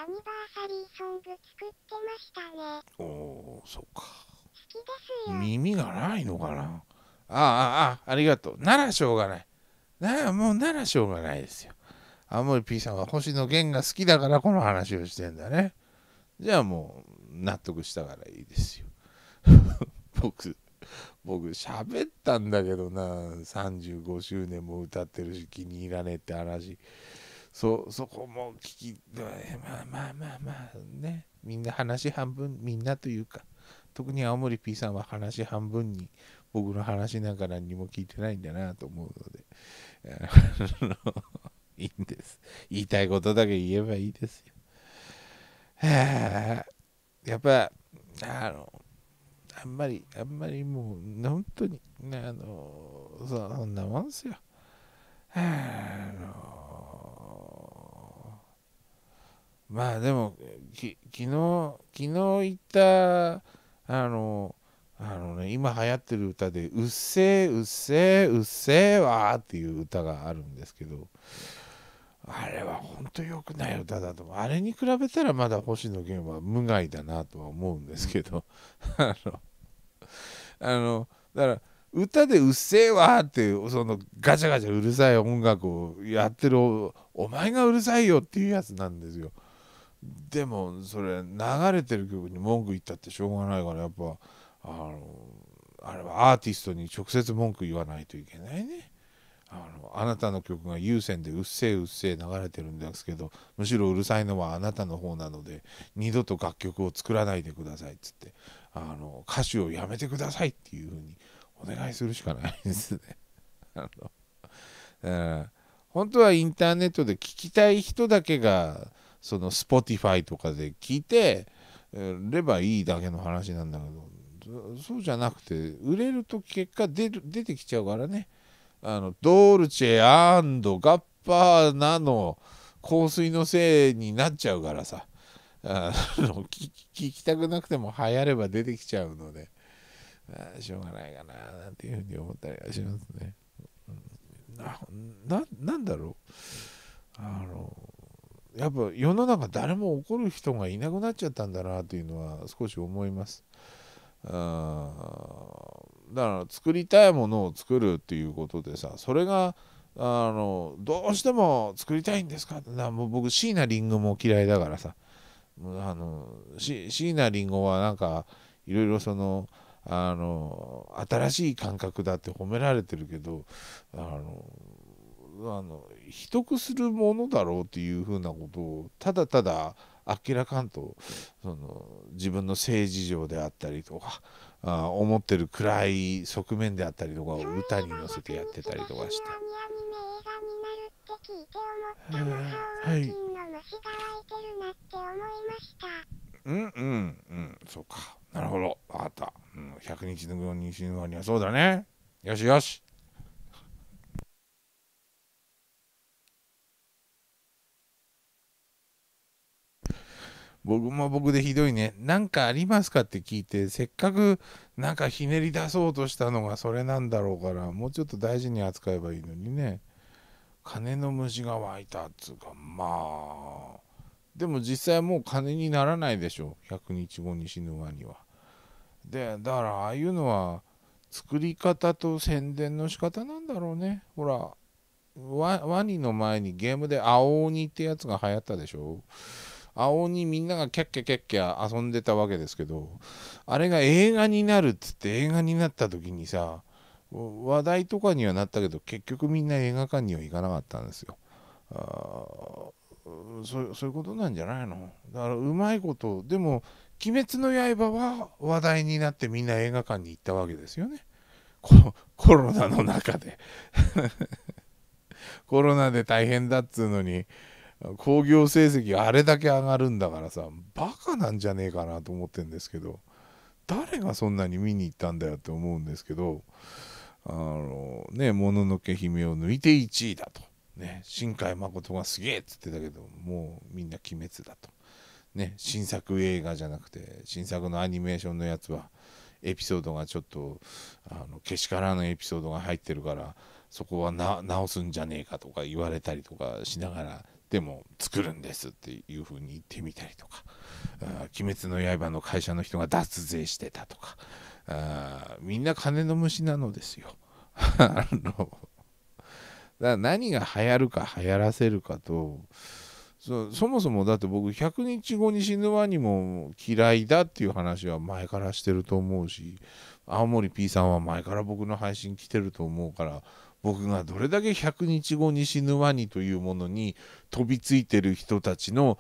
源といえばマリオさんのアニバーサリーソング作ってましたねおおそうか好きですよ耳がないのかなあああありがとうならしょうがないなあもうならしょうがないですよあも森 P さんは星野源が好きだからこの話をしてんだねじゃあもう納得したからいいですよ 僕僕喋ったんだけどな35周年も歌ってるし気に入らねえって話そそこも聞きまあまあまあまあねみんな話半分みんなというか特に青森 P さんは話半分に僕の話なんか何も聞いてないんだなと思うので いいんです言いたいことだけ言えばいいですよやっぱあのあんまり、あんまりもう、本当に、ね、あの、そんなもんですよ。あのまあでも、き昨日、昨日行った、あの、あのね、今流行ってる歌で、うっせえ、うっせえ、うっせえわーっていう歌があるんですけど、あれは本当良くない歌だと思う。あれに比べたらまだ星野源は無害だなとは思うんですけど、あの、あのだから歌で「うっせえわ」ってそのガチャガチャうるさい音楽をやってるお前がうるさいよっていうやつなんですよでもそれ流れてる曲に文句言ったってしょうがないからやっぱあのあれはアーティストに直接文句言わないといけないねあのあなたの曲が有線で「うっせえうっせえ」流れてるんですけどむしろうるさいのはあなたの方なので二度と楽曲を作らないでくださいっつってあの歌手をやめてくださいっていうふうにお願いするしかないですね。あの本当はインターネットで聞きたい人だけがその Spotify とかで聞いてればいいだけの話なんだけどそうじゃなくて売れると結果出る出てきちゃうからねあのドルチェガッパーナの香水のせいになっちゃうからさあの聞きたくなくても流行れば出てきちゃうのでしょうがないかななんていうふうに思ったりはしますね。ななんだろうあのやっぱ世の中誰も怒る人がいなくなっちゃったんだなというのは少し思います。あだから作りたいものを作るっていうことでさそれがあのどうしても作りたいんですかってもう僕椎名林檎も嫌いだからさあの椎名林檎はなんかいろいろそのあの新しい感覚だって褒められてるけどあのあの秘匿するものだろうっていうふうなことをただただ明らかんとその自分の性事情であったりとかあ思ってる暗い側面であったりとかを歌に乗せてやってたりとかして。聞いて思ったのハオウンンの虫が湧いてるなって思いましたうんうんうんそうかなるほど分かった、うん、100日の後に死ぬにはそうだねよしよし僕も僕でひどいね。何かありますかって聞いて、せっかくなんかひねり出そうとしたのがそれなんだろうから、もうちょっと大事に扱えばいいのにね。金の虫が湧いたっつうかまあでも実際もう金にならないでしょ100日後に死ぬワニは。でだからああいうのは作り方と宣伝の仕方なんだろうね。ほらワニの前にゲームで青鬼ってやつが流行ったでしょ。青鬼みんながキャッキャキャッキャ遊んでたわけですけどあれが映画になるっつって映画になった時にさ話題とかにはなったけど結局みんな映画館には行かなかったんですよ。あそそういうことなんじゃないのだからうまいことでも「鬼滅の刃」は話題になってみんな映画館に行ったわけですよねココロナの中で コロナで大変だっつうのに興行成績あれだけ上がるんだからさバカなんじゃねえかなと思ってんですけど誰がそんなに見に行ったんだよって思うんですけどあのね、もののけ姫を抜いて1位だと。ね、新海誠がすげえっつってたけど、もうみんな鬼滅だと。ね、新作映画じゃなくて、新作のアニメーションのやつは、エピソードがちょっと、あの、けしからぬエピソードが入ってるから、そこは直すんじゃねえかとか言われたりとかしながら、でも作るんですっていう風に言ってみたりとか、あ鬼滅の刃の会社の人が脱税してたとか、あみんな金の虫なのですよ。あのだ何が流行るか流行らせるかとそもそもだって僕100日後に死ぬワニも嫌いだっていう話は前からしてると思うし青森 P さんは前から僕の配信来てると思うから僕がどれだけ100日後に死ぬワニというものに飛びついてる人たちの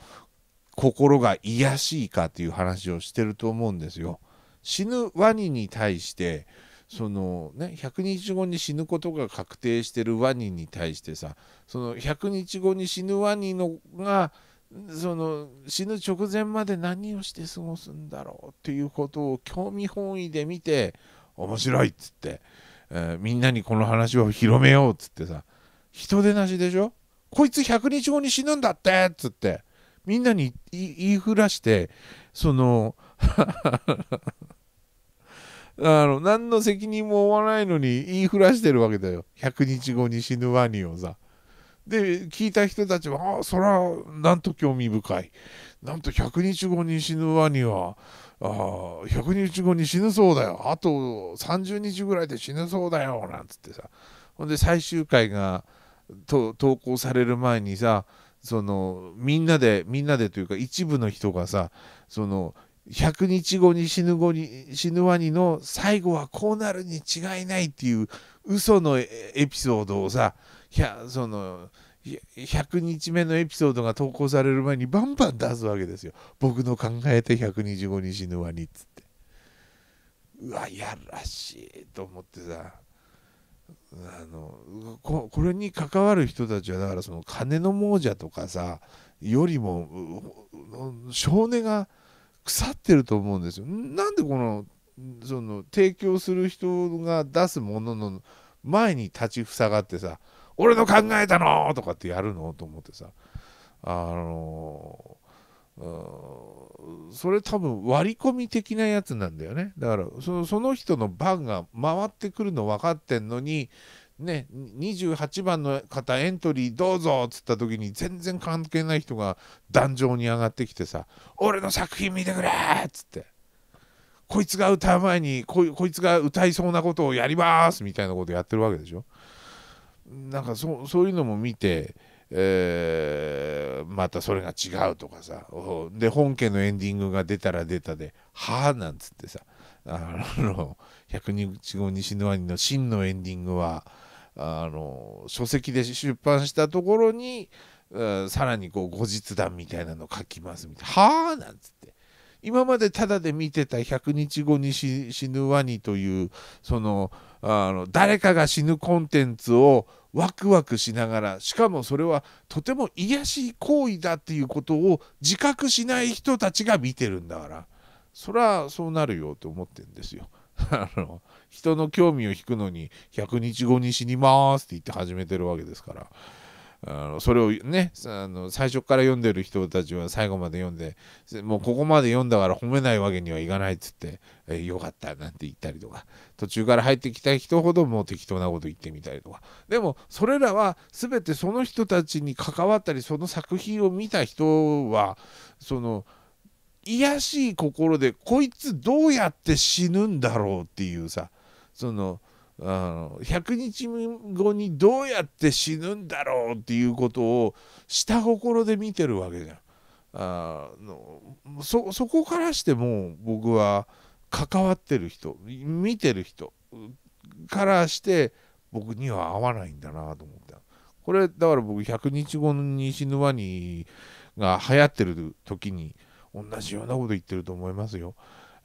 心が癒やしいかっていう話をしてると思うんですよ。死ぬワニに対してそのね100日後に死ぬことが確定してるワニに対してさその100日後に死ぬワニのがその死ぬ直前まで何をして過ごすんだろうっていうことを興味本位で見て面白いっつって、えー、みんなにこの話を広めようっつってさ人でなしでしょこいつ100日後に死ぬんだってっつってみんなに言いふらしてその あの、何の責任も負わないのに言いふらしてるわけだよ。100日後に死ぬワニをさ。で、聞いた人たちは、ああ、そら、なんと興味深い。なんと100日後に死ぬワニは、ああ、100日後に死ぬそうだよ。あと30日ぐらいで死ぬそうだよ。なんつってさ。ほんで、最終回が投稿される前にさ、そのみんなでみんなでというか一部の人がさその100日後に死ぬ後に死ぬワニの最後はこうなるに違いないっていう嘘のエピソードをさその100日目のエピソードが投稿される前にバンバン出すわけですよ僕の考えて1日後に死ぬワニっつってうわやらしいと思ってさあのこれに関わる人たちはだからその金の亡者とかさよりも少年が腐ってると思うんですよ。なんでこのその提供する人が出すものの前に立ちふさがってさ「俺の考えたの!」とかってやるのと思ってさあのー、それ多分割り込み的なやつなんだよねだからその人の番が回ってくるの分かってんのにね、28番の方エントリーどうぞっつった時に全然関係ない人が壇上に上がってきてさ「俺の作品見てくれ!」っつって「こいつが歌う前にこいつが歌いそうなことをやります」みたいなことやってるわけでしょ。なんかそそういうのも見て、えー、またそれが違うとかさで本家のエンディングが出たら出たで「はあ」なんつってさあの「百日後西の兄」の真のエンディングは「あの書籍で出版したところに、うん、さらにこう後日談みたいなの書きますみたいな「はあ」なんつって今までただで見てた「100日後に死ぬワニ」というそのあの誰かが死ぬコンテンツをワクワクしながらしかもそれはとても癒しい行為だっていうことを自覚しない人たちが見てるんだからそりゃそうなるよと思ってるんですよ。あの人の興味を引くのに100日後に死にますって言って始めてるわけですから。あのそれをねあの最初から読んでる人たちは最後まで読んでもうここまで読んだから褒めないわけにはいかないっつって「えよかった」なんて言ったりとか途中から入ってきた人ほどもう適当なこと言ってみたりとかでもそれらは全てその人たちに関わったりその作品を見た人はその癒やしい心でこいつどうやって死ぬんだろうっていうさそのあの100日後にどうやって死ぬんだろうっていうことを下心で見てるわけじゃん。あのそそこからしても僕は関わってる人見てる人からして僕には合わないんだなと思ったこれだから僕100日後に死ぬワニが流行ってる時に同じようなこと言ってると思いますよ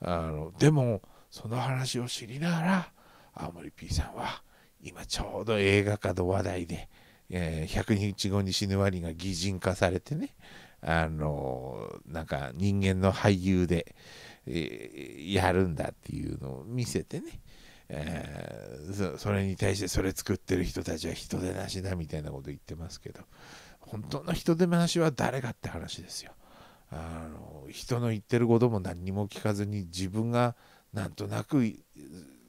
あのでもその話を知りながら青森 P さんは今ちょうど映画化の話題で、えー、100日後に死ぬワニが擬人化されてねあのなんか人間の俳優で、えー、やるんだっていうのを見せてね、えー、それに対してそれ作ってる人たちは人手なしだみたいなこと言ってますけど本当の人手なしは誰かって話ですよ。あの人の言ってることも何にも聞かずに自分がなんとなく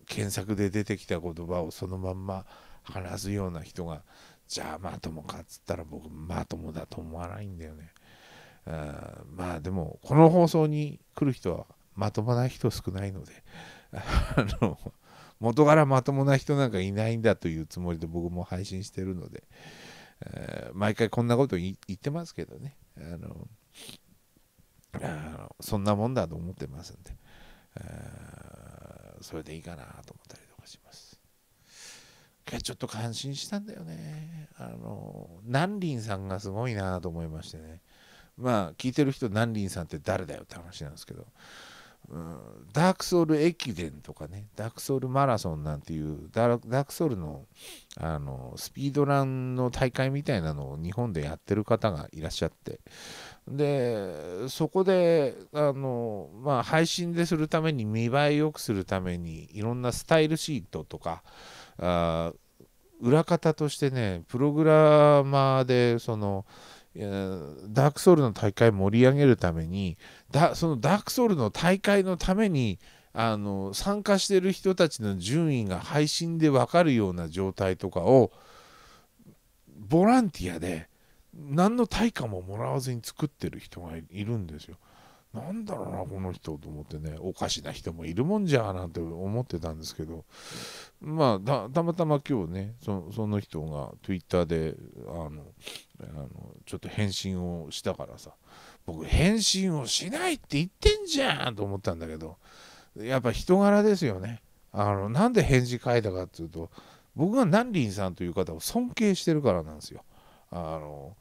検索で出てきた言葉をそのまんま話すような人がじゃあまともかっつったら僕まともだと思わないんだよねあまあでもこの放送に来る人はまともな人少ないので あの元からまともな人なんかいないんだというつもりで僕も配信してるので、えー、毎回こんなこと言ってますけどねあのそんなもんだと思ってますんで、えそれでいいかなと思ったりとかします。ちょっと感心したんだよね。あの南林さんがすごいなと思いましてね。まあ聞いてる人南林さんって誰だよって話なんですけど、うん、ダークソウル駅伝とかねダークソウルマラソンなんていうダークソウルのあのスピードランの大会みたいなのを日本でやってる方がいらっしゃってでそこであの、まあ、配信でするために見栄え良くするためにいろんなスタイルシートとかあ裏方としてねプログラマーでそのダークソウルの大会盛り上げるためにだそのダークソウルの大会のためにあの参加してる人たちの順位が配信で分かるような状態とかをボランティアで何の対価ももらわずに作ってる人がいるんですよ。なんだろうな、この人と思ってね、おかしな人もいるもんじゃ、なんて思ってたんですけど、まあ、たまたま今日ね、そその人が Twitter であのあの、ちょっと返信をしたからさ、僕、返信をしないって言ってんじゃんと思ったんだけど、やっぱ人柄ですよね。あのなんで返事書いたかっていうと、僕が南林さんという方を尊敬してるからなんですよ。あの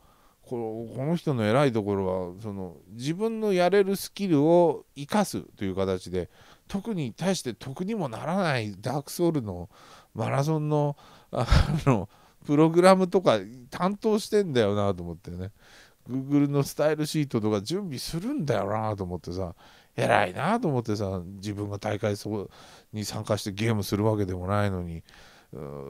この人の偉いところはその自分のやれるスキルを生かすという形で特に対して得にもならないダークソウルのマラソンのあのプログラムとか担当してんだよなと思ってね Google のスタイルシートとか準備するんだよなと思ってさ偉いなと思ってさ自分が大会に参加してゲームするわけでもないのに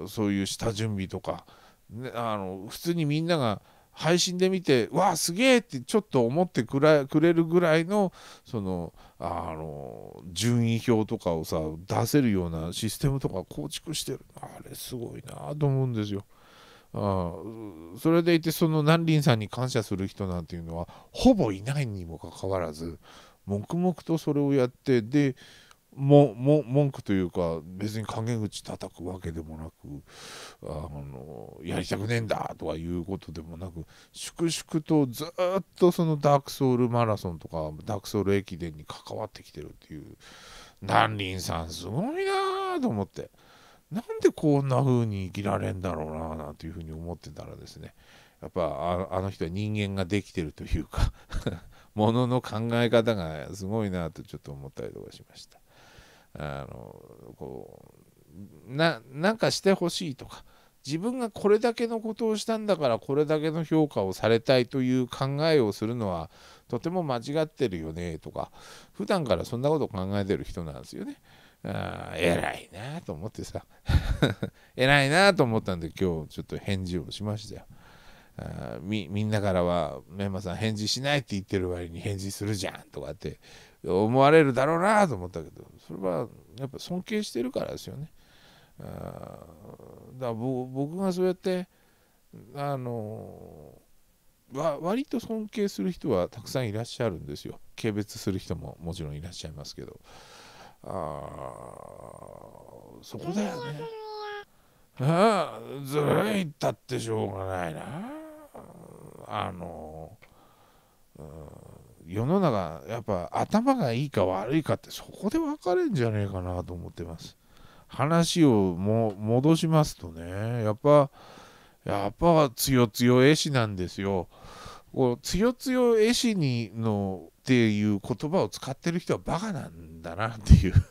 そういう下準備とか、ね、あの普通にみんなが配信で見てわあすげえってちょっと思ってくれるぐらいのそのあの順位表とかをさ出せるようなシステムとか構築してるあれすごいなと思うんですよ。あそれでいてその南林さんに感謝する人なんていうのはほぼいないにもかかわらず黙々とそれをやってでもも文句というか別に陰口叩くわけでもなくあのやりたくねえんだとかいうことでもなく粛々とずっとそのダークソウルマラソンとかダークソウル駅伝に関わってきてるっていう南林さんすごいなと思ってなんでこんな風に生きられんだろうななんていう風に思ってたらですねやっぱあの人は人間ができてるというか ものの考え方がすごいなとちょっと思ったりとかしました。あのこうななんかしてほしいとか自分がこれだけのことをしたんだからこれだけの評価をされたいという考えをするのはとても間違ってるよねとか普段からそんなこと考えてる人なんですよね。あ偉いなと思ってさ 偉いなと思ったんで今日ちょっと返事をしましたよ。あみみんなからは「メンマさん返事しない」って言ってる割に返事するじゃんとかって思われるだろうなと思ったけどそれはやっぱ尊敬してるからですよね。あだから僕がそうやってあのわ割と尊敬する人はたくさんいらっしゃるんですよ軽蔑する人ももちろんいらっしゃいますけどあそこだよねああずるいったってしょうがないなあのうん世の中やっぱ頭がいいか悪いかってそこで分かれんじゃねえかなと思ってます話をも戻しますとねやっぱやっぱ強強絵師なんですよこう強強絵師にのっていう言葉を使ってる人はバカなんだなっていう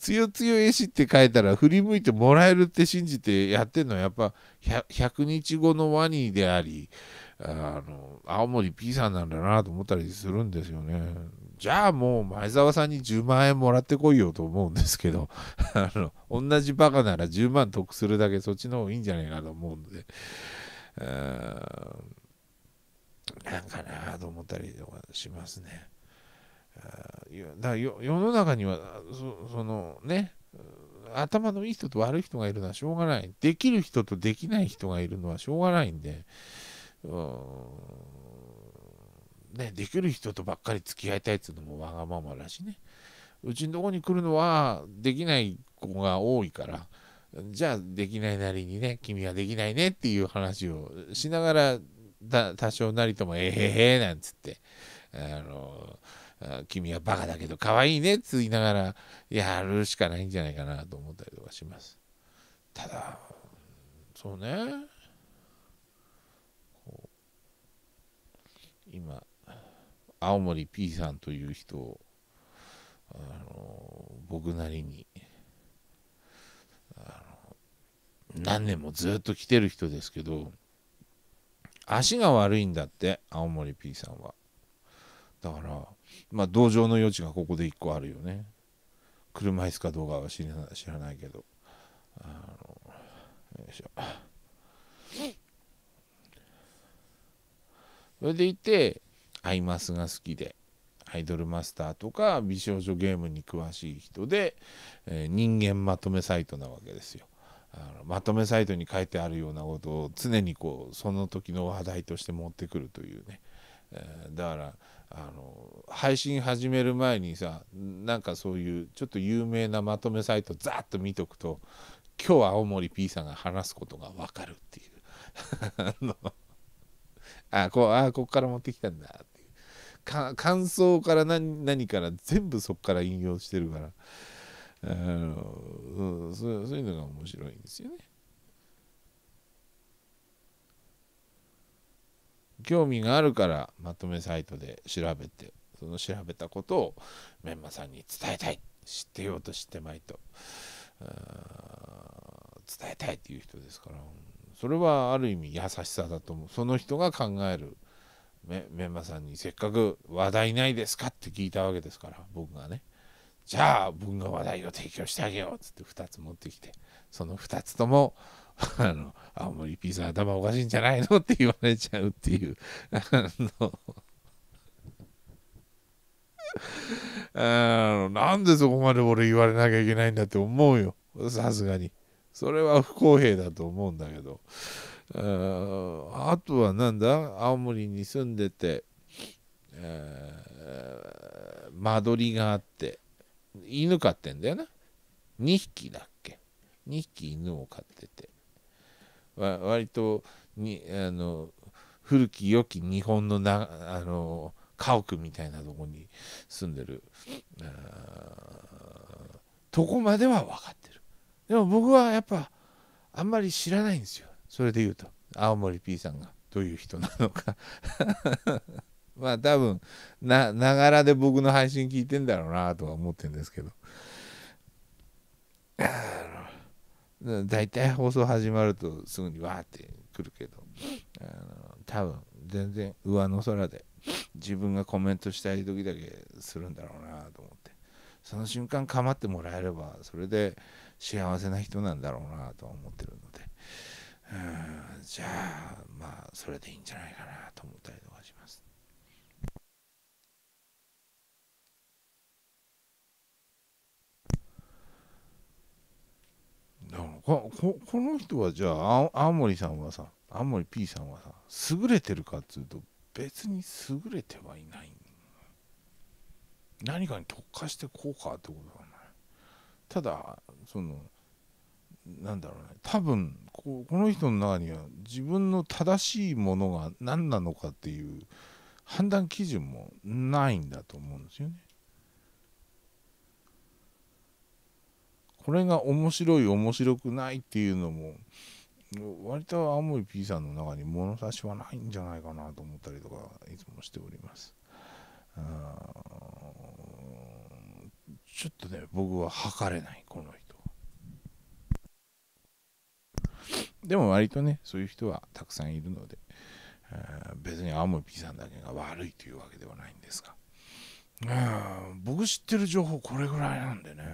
強強絵師って書いたら振り向いてもらえるって信じてやってんのはやっぱ100日後のワニでありあの青森 P さんなんだなと思ったりするんですよね。じゃあもう前澤さんに10万円もらってこいよと思うんですけど あの同じバカなら10万得するだけそっちの方がいいんじゃないかと思うのでなんかなと思ったりとかしますね。だ世の中にはそのね頭のいい人と悪い人がいるのはしょうがないできる人とできない人がいるのはしょうがないんでね、できる人とばっかり付き合いたいっていうのもわがままだしねうちのとこに来るのはできない子が多いからじゃあできないなりにね君はできないねっていう話をしながらだ多少なりとも「えへへ」なんつってあの君はバカだけど可愛いねっつ言いながらやるしかないんじゃないかなと思ったりとかします。ただそうね今青森 P さんという人をあの僕なりに何年もずっと来てる人ですけど足が悪いんだって青森 P さんはだからまあ同情の余地がここで1個あるよね車椅子かどうかは知らない知らないけどあのよいしょそれでいてアイマスが好きでアイドルマスターとか美少女ゲームに詳しい人で、えー、人間まとめサイトなわけですよ。あのまとめサイトに書いてあるようなことを常にこうその時の話題として持ってくるというね、えー、だからあの配信始める前にさなんかそういうちょっと有名なまとめサイトざっと見とくと今日青森 P さんが話すことが分かるっていう。あこうあここから持ってきたんだっていう感想から何何から全部そこから引用してるからあのそうそういうのが面白いんですよね。興味があるからまとめサイトで調べてその調べたことをメンマさんに伝えたい知ってようと知ってまいと伝えたいっていう人ですから。それはある意味優しさだと思うその人が考えるメンマさんにせっかく話題ないですかって聞いたわけですから僕がねじゃあ僕が話題を提供してあげようっつって2つ持ってきてその2つとも あの青森ピザ頭おかしいんじゃないのって言われちゃうっていう あのあのなんでそこまで俺言われなきゃいけないんだって思うよさすがにそれは不公平だと思うんだけどああとはなんだ青森に住んでて、えー、間取りがあって犬飼ってんだよな2匹だっけ2匹犬を飼っててわ割とにあの古き良き日本のなあの家屋みたいなとこに住んでるとこまでは分かってでも僕はやっぱあんまり知らないんですよそれで言うと青森 P さんがどういう人なのか まあ多分ながらで僕の配信聞いてんだろうなとは思ってるんですけど大体放送始まるとすぐにわーってくるけどあの多分全然上の空で自分がコメントしたい時だけするんだろうなと思ってその瞬間構ってもらえればそれで幸せな人なんだろうなとは思ってるのでうんじゃあまあそれでいいんじゃないかなと思ったりとかします。だからこここの人はじゃあ青森さんはさ青森 P さんはさ優れてるかっつうと別に優れてはいない何かに特化してこうかってことはないただそのなんだろうね多分この人の中には自分の正しいものが何なのかっていう判断基準もないんだと思うんですよね。これが面白い面白くないっていうのも割と青森 P さんの中に物差しはないんじゃないかなと思ったりとかいつもしております。ちょっとね僕は測れないこの人。でも割とね、そういう人はたくさんいるので、えー、別に青森 P さんだけが悪いというわけではないんですが、え僕知ってる情報これぐらいなんでね、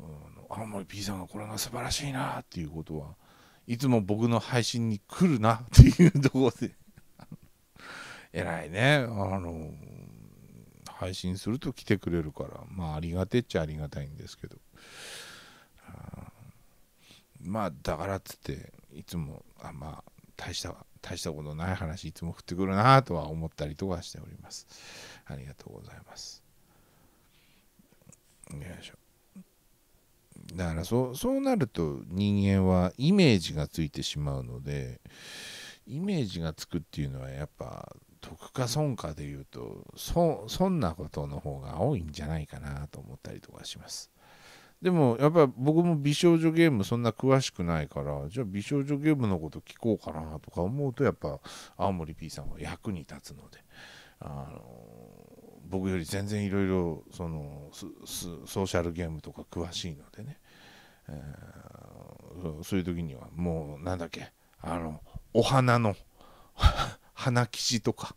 うん、青森 P さんがこれが素晴らしいなっていうことは、いつも僕の配信に来るなっていうところで 偉いね、あの、配信すると来てくれるから、まあありがてっちゃありがたいんですけど、まあだからっつっていつもあまあ大した大したことない話いつも降ってくるなとは思ったりとかしておりますありがとうございますよいしょだからそそうなると人間はイメージがついてしまうのでイメージがつくっていうのはやっぱ得か損かでいうと損なことの方が多いんじゃないかなと思ったりとかします。でもやっぱ僕も美少女ゲームそんな詳しくないからじゃあ美少女ゲームのこと聞こうかなとか思うとやっぱ青森 P さんは役に立つのであの僕より全然いろいろそのソーシャルゲームとか詳しいのでね、えー、そういう時にはもうなんだっけあのお花の 花吉とか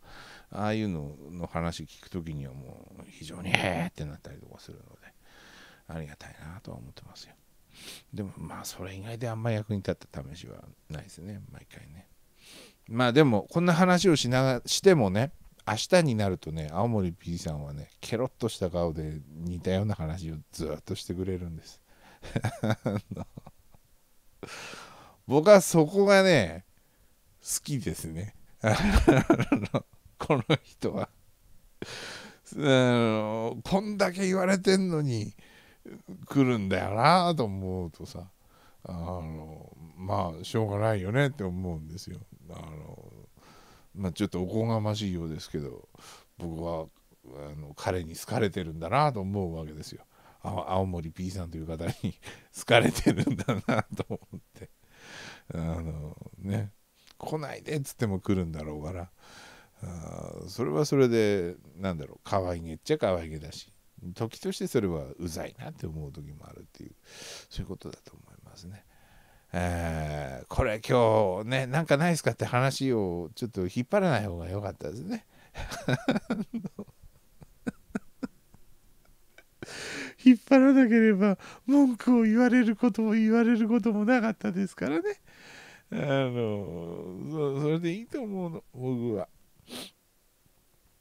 ああいうのの話聞く時にはもう非常にへえってなったりとかするので。ありがたいなとは思ってますよ。でもまあそれ以外であんまり役に立った試しはないですね毎回ね。まあでもこんな話をしなしてもね明日になるとね青森 P さんはねケロッとした顔で似たような話をずっとしてくれるんです。僕はそこがね好きですね。この人は。こんだけ言われてんのに来るんだよなと思うとさあのまあしょうがないよねって思うんですよ。あのまあ、ちょっとおこがましいようですけど僕はあの彼に好かれてるんだなと思うわけですよ。青森 P さんという方に 好かれてるんだなと思ってあのね来ないでっつっても来るんだろうからあそれはそれでなんだろう可愛げっちゃ可愛げだし時としてそれはうざいなって思う時もあるっていうそういうことだと思いますね。えー、これ今日ねなんかないですかって話をちょっと引っ張らない方が良かったですね。引っ張らなければ文句を言われることも言われることもなかったですからね。あのそれでいいと思うの僕は。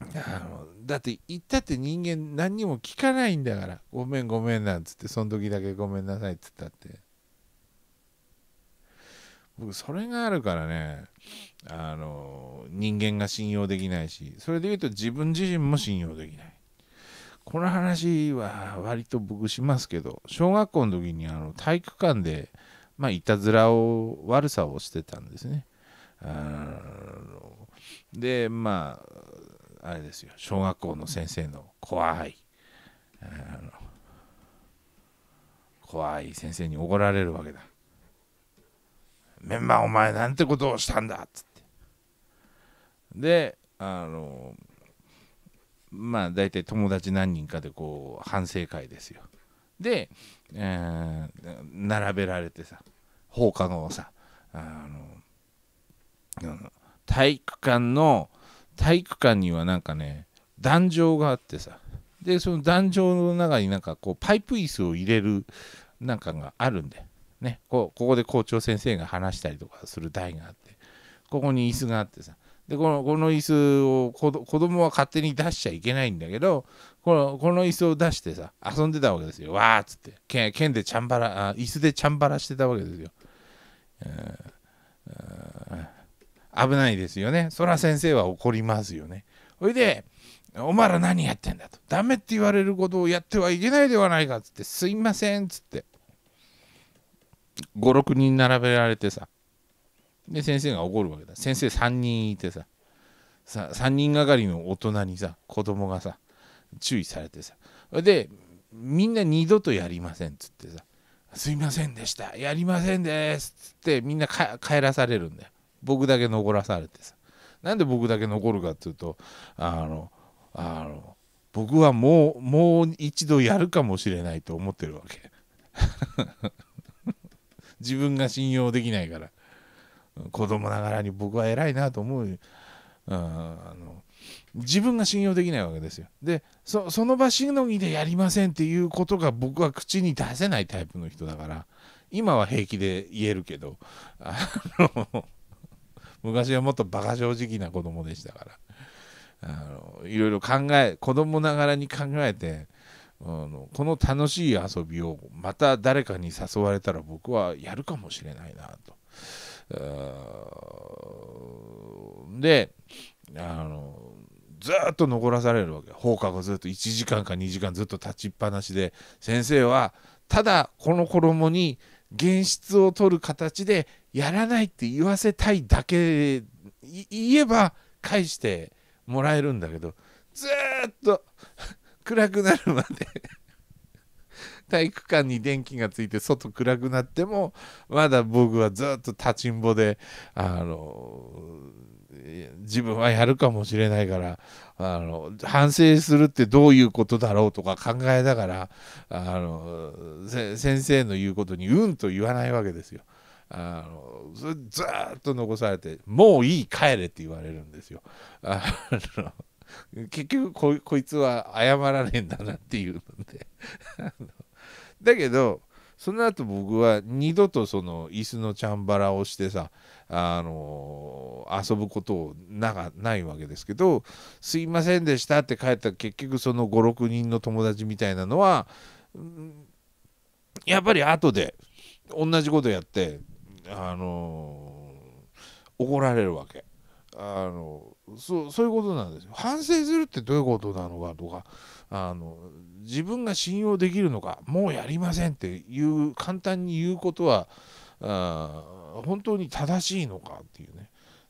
あのだって言ったって人間何にも聞かないんだからごめんごめんなんつってその時だけごめんなさいっつったって僕それがあるからねあの人間が信用できないしそれで言うと自分自身も信用できないこの話は割と僕しますけど小学校の時にあの体育館でまあいたずらを悪さをしてたんですねあのでまああれですよ小学校の先生の怖い怖い先生に怒られるわけだメンバーお前なんてことをしたんだっつってであのまあ大体友達何人かでこう反省会ですよで、えー、並べられてさ放課後のさあの体育館の体育館にはなんかね壇上があってさでその壇上の中になんかこうパイプ椅子を入れるなんかがあるんで、ね、こここで校長先生が話したりとかする台があってここに椅子があってさでこのこの椅子を子供は勝手に出しちゃいけないんだけどこのこの椅子を出してさ遊んでたわけですよわーっつって剣でチャンバラあ椅子でチャンバラしてたわけですよ。危ないですよねそら先生は怒りますよねそれでお前ら何やってんだとダメって言われることをやってはいけないではないかっつってすいませんっつって56人並べられてさで先生が怒るわけだ先生3人いてささ3人がかりの大人にさ子供がさ注意されてさでみんな二度とやりませんっつってさ「すいませんでしたやりませんです」っつってみんな帰らされるんだよ僕だけ残らされてさなんで僕だけ残るかっていうとあのあの僕はもうもう一度やるかもしれないと思ってるわけ 自分が信用できないから子供ながらに僕は偉いなと思うあの自分が信用できないわけですよでその場しのぎでやりませんっていうことが僕は口に出せないタイプの人だから今は平気で言えるけどあの昔はもっと馬鹿正直な子供でしたからあのいろいろ考え子供ながらに考えてあのこの楽しい遊びをまた誰かに誘われたら僕はやるかもしれないなと。であのずっと残らされるわけ放課後ずっと1時間か2時間ずっと立ちっぱなしで先生はただこの衣に原質を取る形でやらないって言わせたいだけ言えば返してもらえるんだけどずっと 暗くなるまで 体育館に電気がついて外暗くなってもまだ僕はずっと立ちんぼであの自分はやるかもしれないからあの反省するってどういうことだろうとか考えながらあの先生の言うことにうんと言わないわけですよ。あのずっと残されて「もういい帰れ」って言われるんですよ。あの結局ここいつは謝らねえんだなっていうのでだけどその後僕は二度とその椅子のチャンバラをしてさ、あのー、遊ぶことをながないわけですけど「すいませんでした」って帰った結局その56人の友達みたいなのは、うん、やっぱり後で同じことやってあの怒られるわけ。あのそそういうことなんですよ反省するってどういうことなのかとかあの自分が信用できるのかもうやりませんっていう簡単に言うことはあ本当に正しいのかっていうね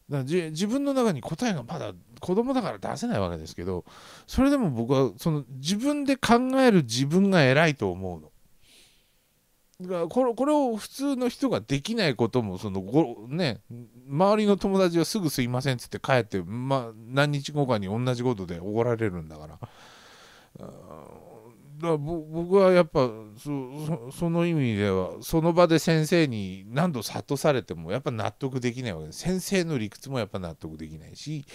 だから自分の中に答えがまだ子供だから出せないわけですけどそれでも僕はその自分で考える自分が偉いと思うのがこれこれを普通の人ができないこともそのご、ね、周りの友達はすぐ「すいません」っ言って帰って、まあ、何日後かに同じことで怒られるんだから。だ僕はやっぱその意味ではその場で先生に何度諭されてもやっぱ納得できないわけです先生の理屈もやっぱ納得できないし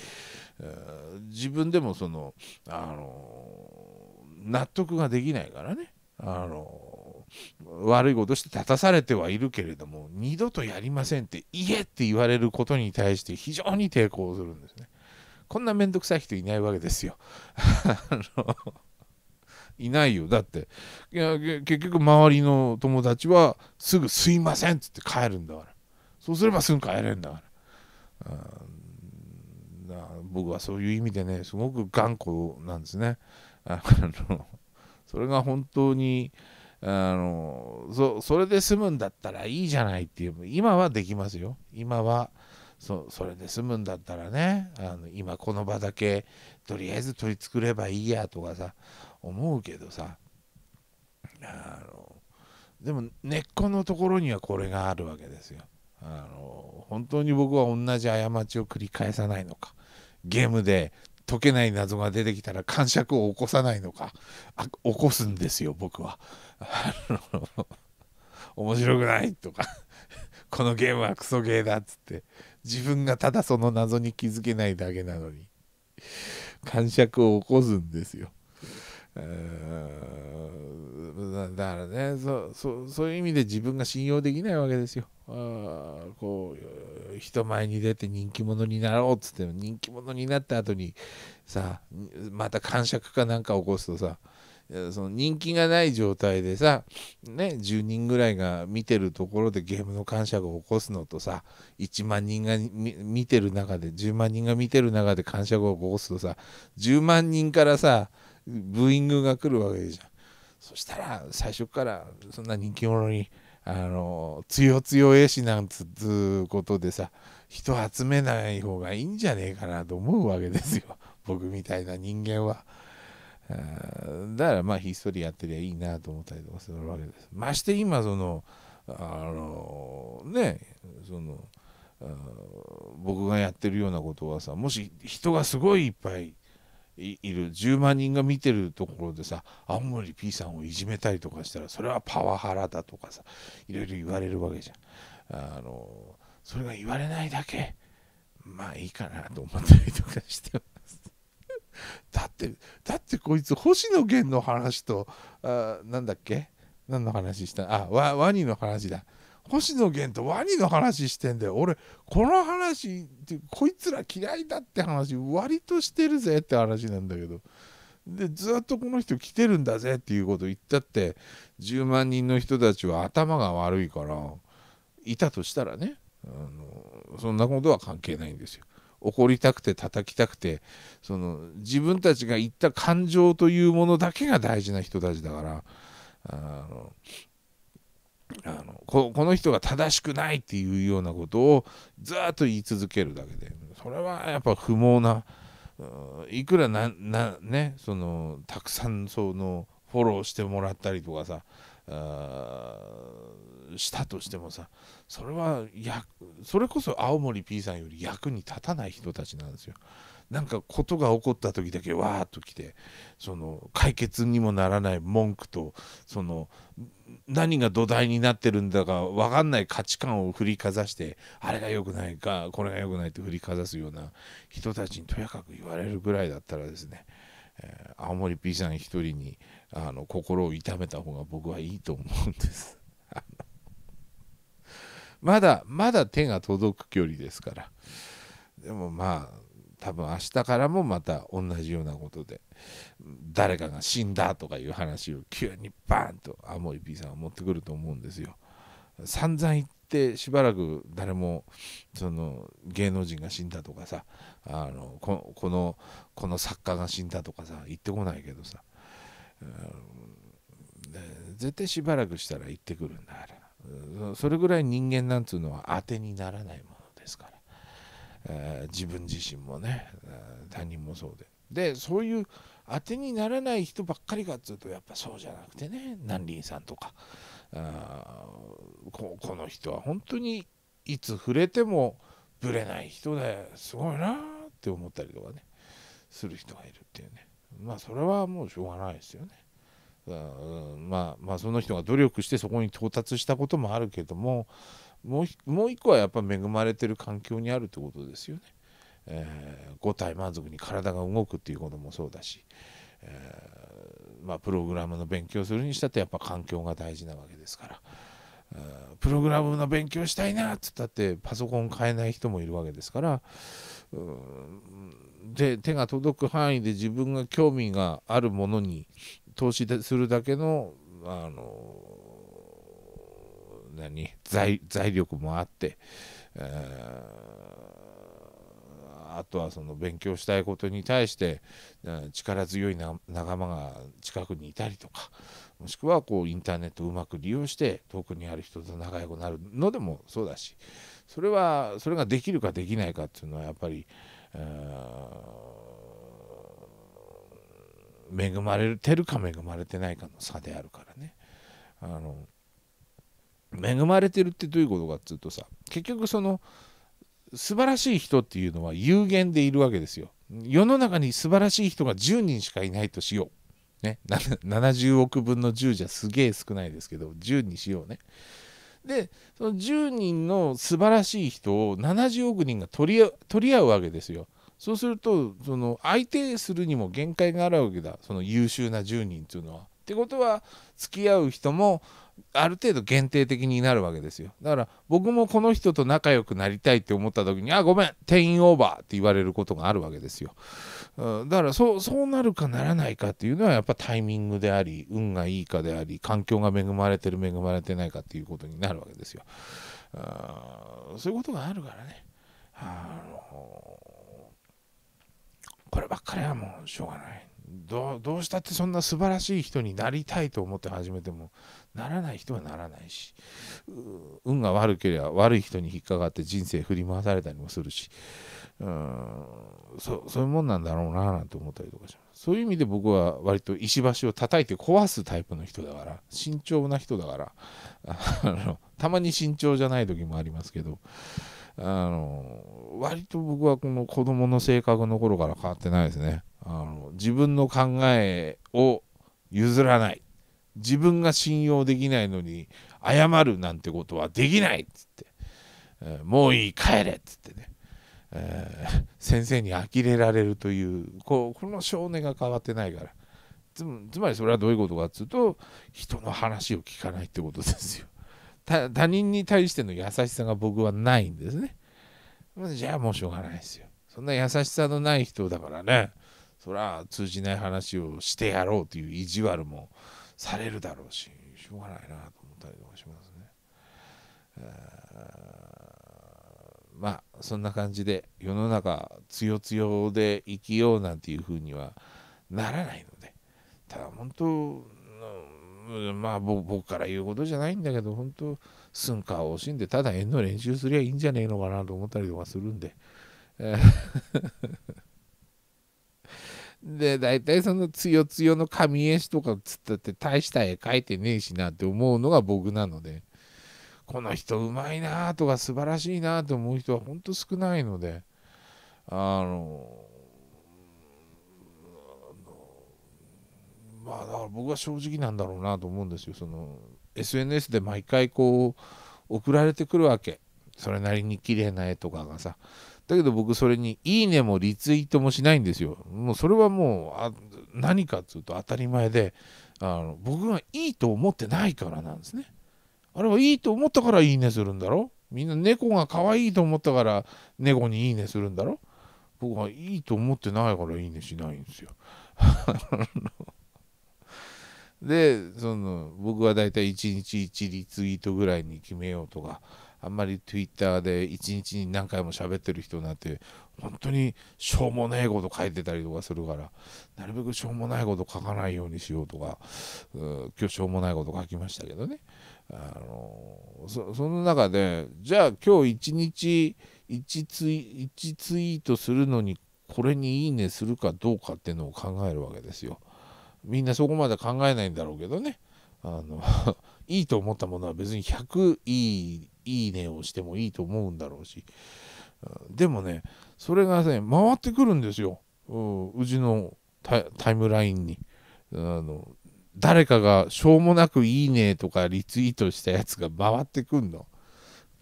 自分でもそのあの納得ができないからねあの悪いことして立たされてはいるけれども二度とやりませんって言えって言われることに対して非常に抵抗するんですね。こんな面倒くさい人いないわけですよ。いないよだっていや結局周りの友達はすぐ「すいません」っつって帰るんだからそうすればすぐ帰れるんだから。僕はそういう意味でねすごく頑固なんですね。あのそれが本当にあのそそれで済むんだったらいいじゃないっていう今はできますよ今はそそれで済むんだったらねあの今この場だけとりあえず取り作ればいいやとかさ思うけどさあのでも根っこのところにはこれがあるわけですよあの本当に僕は同じ過ちを繰り返さないのかゲームで解けない謎が出てきたら感触を起こさないのか起こすんですよ僕はあ の面白くないとか このゲームはクソゲーだっつって自分がただその謎に気づけないだけなのに感触を起こすんですよ。だからねそそそういう意味で自分が信用できないわけですよ。あこう人前に出て人気者になろうっつって人気者になった後にさまた感触かなんか起こすとさその人気がない状態でさ、ね、10人ぐらいが見てるところでゲームの感謝を起こすのとさ1万人が見てる中で10万人が見てる中で感謝を起こすとさ10万人からさブーイングが来るわけじゃんそしたら最初からそんな人気者にあの強強えしなんつうことでさ人集めない方がいいんじゃねえかなと思うわけですよ僕みたいな人間は。だからまあひっそりやってりゃいいなと思ったりとかするわけです。まして今そのあのねその僕がやってるようなことはさもし人がすごいいっぱいいる10万人が見てるところでさ青森 P さんをいじめたりとかしたらそれはパワハラだとかさいろいろ言われるわけじゃん。あのそれが言われないだけまあいいかなと思ったりとかしてだってだってこいつ星野源の話とあなんだっけ何の話したあワワニの話だ星野源とワニの話してんだよ俺この話こいつら嫌いだって話割としてるぜって話なんだけどでずっとこの人来てるんだぜっていうこと言ったって10万人の人たちは頭が悪いからいたとしたらねあのそんなことは関係ないんですよ怒りたくて叩きたくてその自分たちが言った感情というものだけが大事な人たちだからあのあのこの人が正しくないっていうようなことをずっと言い続けるだけでそれはやっぱ不毛ないくらなねそのたくさんそのフォローしてもらったりとかさしたとしてもさそれはやそれこそ青森 P さんより役に立たない人たちなんですよ。なんかことが起こった時だけわーっと来てその解決にもならない文句とその何が土台になってるんだか分かんない価値観を振りかざしてあれが良くないかこれが良くないって振りかざすような人たちにとやかく言われるぐらいだったらですね、えー、青森 P さん一人にあの心を痛めた方が僕はいいと思うんですまだまだ手が届く距離ですからでもまあ多分明日からもまた同じようなことで誰かが死んだとかいう話を急にバーンとアモイ P さんは持ってくると思うんですよ。散々言ってしばらく誰もその芸能人が死んだとかさあのこのこの作家が死んだとかさ言ってこないけどさ絶対しばらくしたら行ってくるんだからそれぐらい人間なんつうのは当てにならないものですから、え自分自身もね他人もそうででそういう当てにならない人ばっかりかっつうとやっぱそうじゃなくてね南林さんとかあここの人は本当にいつ触れてもぶれない人ですごいなって思ったりとかねする人がいるっていうねまあそれはもうしょうがないですよね。うんまあ、まあその人が努力してそこに到達したこともあるけどももうもう一個はやっぱ恵まれてる環境にあるってことですよね。えー、5体満足に体が動くっていうこともそうだし、えー、まあ、プログラムの勉強するにしたってやっぱ環境が大事なわけですから、ー、プログラムの勉強したいなっつったってパソコン買えない人もいるわけですから、うん、で手が届く範囲で自分が興味があるものに投資するだけのあの何財財力もあって、えー、あとはその勉強したいことに対して力強いな仲間が近くにいたりとかもしくはこうインターネットをうまく利用して遠くにある人と仲良くなるのでもそうだしそれはそれができるかできないかっていうのはやっぱり。恵まれてるか恵まれてないかの差であるからねあの恵まれてるってどういうことかっつうとさ結局その素晴らしい人っていうのは有限でいるわけですよ世の中に素晴らしい人が10人しかいないとしようね70億分の10じゃすげえ少ないですけど10にしようねでその10人の素晴らしい人を70億人が取り取り合うわけですよ。そうするとその相手するにも限界があるわけだその優秀な10人っていうのは。ってことは付き合う人もある程度限定的になるわけですよだから僕もこの人と仲良くなりたいって思った時に「あごめん店員オーバー」って言われることがあるわけですよ。だからそうそうなるかならないかっていうのはやっぱタイミングであり運がいいかであり環境が恵まれてる恵まれてないかっていうことになるわけですよ。あそういうことがあるからね。あのこればっかりはもうしょうがないど。どうしたってそんな素晴らしい人になりたいと思って始めてもならない人はならないし運が悪ければ悪い人に引っかかって人生振り回されたりもするしうんそそういうもんなんだろうななんて思ったりとかしますそういう意味で僕は割と石橋を叩いて壊すタイプの人だから慎重な人だからあのたまに慎重じゃない時もありますけどあの割と僕はこの子供の性格の頃から変わってないですねあの自分の考えを譲らない自分が信用できないのに謝るなんてことはできないっつって、えー、もういい帰れっつってねえー、先生に呆れられるというここの少年が変わってないからつまりそれはどういうことかっつうと人の話を聞かないってことですよ 他人に対しての優しさが僕はないんですねじゃあもうしょうがないですよそんな優しさのない人だからねそりゃ通じない話をしてやろうという意地悪もされるだろうししょうがないなと思ったりとかしますね、えー、まあそんな感じで世の中つよつよで生きようなんていうふうにはならないのでただ本当まあ僕から言うことじゃないんだけど本当寸暇を惜しんでただ縁の練習すりゃいいんじゃねえのかなと思ったりとかするんで。で大体そのつよつよの紙絵師とかつったって大した絵描いてねえしなって思うのが僕なので。この人うまいなとか素晴らしいなと思う人は本当少ないのであのまあだから僕は正直なんだろうなと思うんですよその SNS で毎回こう送られてくるわけそれなりに綺麗な絵とかがさだけど僕それに「いいね」もリツイートもしないんですよもうそれはもうあ何かっつうと当たり前であの僕がいいと思ってないからなんですね。あれはいいと思ったからいいねするんだろみんな猫が可愛いと思ったから猫にいいねするんだろ僕はいいと思ってないからいいねしないんですよ。でその僕はだいたい1日1リツイートぐらいに決めようとかあんまり Twitter で1日に何回も喋ってる人なんて本当にしょうもないこと書いてたりとかするからなるべくしょうもないこと書かないようにしようとか今日しょうもないこと書きましたけどねあのその中でじゃあ今日1日1ツイ ,1 ツイートするのにこれにいいねするかどうかっていうのを考えるわけですよ。みんなそこまで考えないんだろうけどねあの いいと思ったものは別に100いいいいねをしてもいいと思うんだろうしでもねそれがね回ってくるんですようちのタイムラインにあの誰かがしょうもなくいいねとかリツイートしたやつが回ってくんの。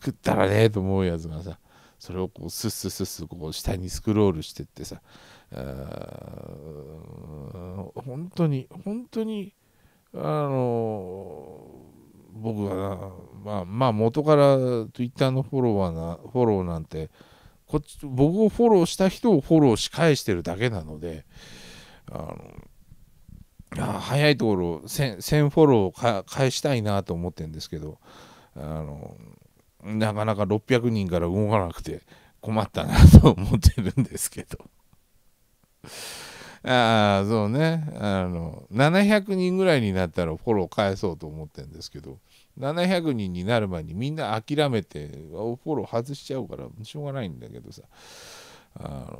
食ったらねえと思うやつがさ、それをこうスッスッスッスこう下にスクロールしてってさ、本当に、本当に、あのー、僕はな、まあ、まあ元から Twitter のフォロワーな、フォローなんて、こっち僕をフォローした人をフォローし返してるだけなので、あの早いところ 1000, 1000フォローを返したいなと思ってるんですけどあのなかなか600人から動かなくて困ったなと思ってるんですけど ああそうねあの700人ぐらいになったらフォロー返そうと思ってるんですけど700人になる前にみんな諦めてフォロー外しちゃうからしょうがないんだけどさあ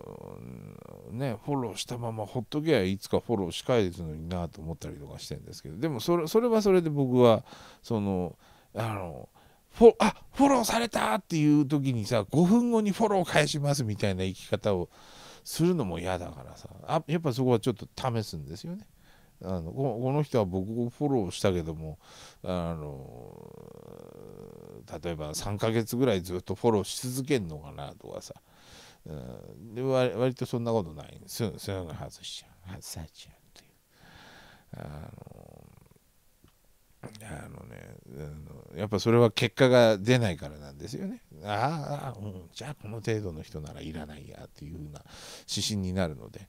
ね、フォローしたままほっとけばいつかフォローし返すのになと思ったりとかしてるんですけどでもそれそれはそれで僕はそのあのフォあフォローされたっていう時にさ5分後にフォロー返しますみたいな生き方をするのも嫌だからさあやっぱそこはちょっと試すんですよね。あのこの人は僕をフォローしたけどもあの例えば3ヶ月ぐらいずっとフォローし続けるのかなとかさうん、で割割とそんなことないすぐすぐ外しちゃう外されちゃうというあのあのねあのやっぱそれは結果が出ないからなんですよねああ、うん、じゃあこの程度の人ならいらないやっていうふうな指針になるので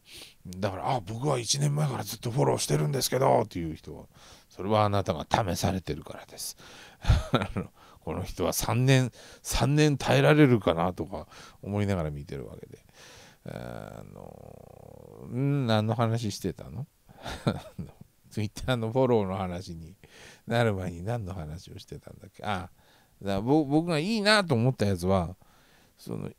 だからあ僕は1年前からずっとフォローしてるんですけどっていう人はそれはあなたが試されてるからです あのこの人は3年3年耐えられるかなとか思いながら見てるわけであの何の話してたの Twitter のフォローの話になる前に何の話をしてたんだっけあだ僕がいいなと思ったやつはその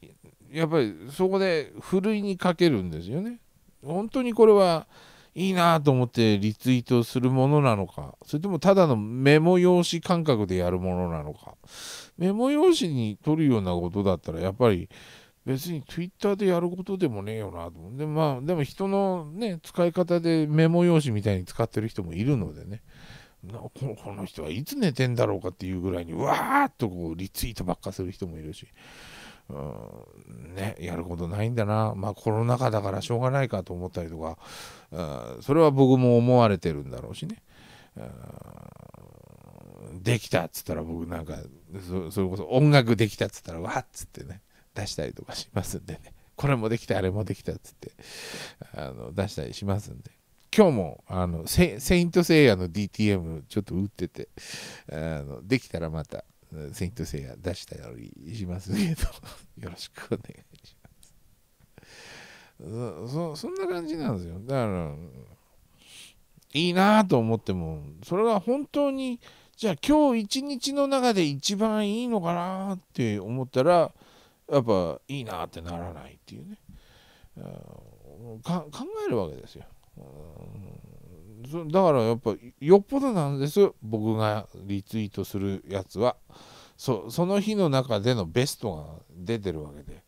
やっぱりそこでふるいにかけるんですよね。本当にこれはいいなと思ってリツイートするものなのか、それともただのメモ用紙感覚でやるものなのか、メモ用紙に取るようなことだったら、やっぱり別に Twitter でやることでもねえよなと思で、まあ、でも人のね、使い方でメモ用紙みたいに使ってる人もいるのでね、この人はいつ寝てんだろうかっていうぐらいに、わーっとこうリツイートばっかする人もいるし、ね、やることないんだな、まあ、コロナ禍だからしょうがないかと思ったりとか、それは僕も思われてるんだろうしね、できたっつったら僕なんかそれこそ音楽できたっつったらわっつってね出したりとかしますんでねこれもできたあれもできたっつってあの出したりしますんで今日もあのセイント・セイヤの DTM ちょっと打っててあのできたらまた選挙制や出したりしますけど よろしくお願いしますそそんな感じなんですよだからいいなと思ってもそれが本当にじゃあ今日一日の中で一番いいのかなって思ったらやっぱいいなってならないっていうね考えるわけですよ。だからやっぱよっぽどなんです僕がリツイートするやつはそその日の中でのベストが出てるわけで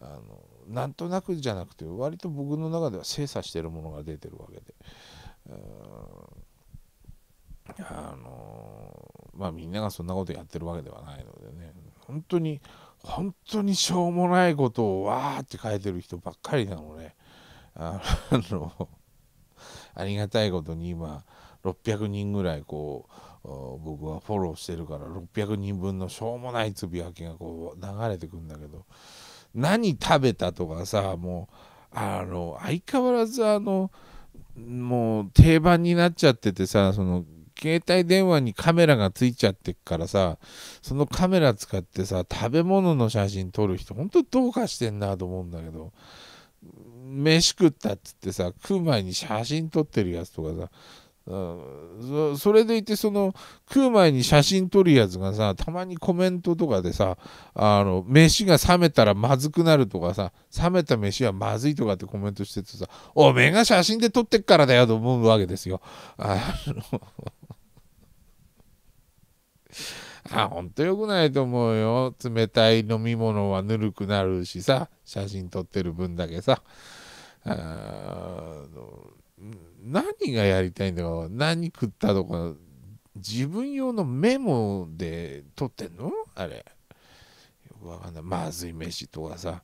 あのなんとなくじゃなくて割と僕の中では精査してるものが出てるわけで。あのまあみんながそんなことやってるわけではないのでね本当に本当にしょうもないことをわーって書いてる人ばっかりなのねあのありがたいことに今600人ぐらいこう僕はフォローしてるから600人分のしょうもないつぶやきがこう流れてくんだけど何食べたとかさもうあの相変わらずあのもう定番になっちゃっててさその携帯電話にカメラがついちゃってっからさそのカメラ使ってさ食べ物の写真撮る人ほんとどうかしてんなと思うんだけど飯食ったっつってさ食う前に写真撮ってるやつとかさそれでいてその食う前に写真撮るやつがさたまにコメントとかでさあの飯が冷めたらまずくなるとかさ冷めた飯はまずいとかってコメントしててさおめえが写真で撮ってっからだよと思うわけですよ。あのあほんと良くないと思うよ。冷たい飲み物はぬるくなるしさ、写真撮ってる分だけさ。あ何がやりたいんだろう何食ったとか、自分用のメモで撮ってんのあれ。よくわかんない。まずい飯とかさ、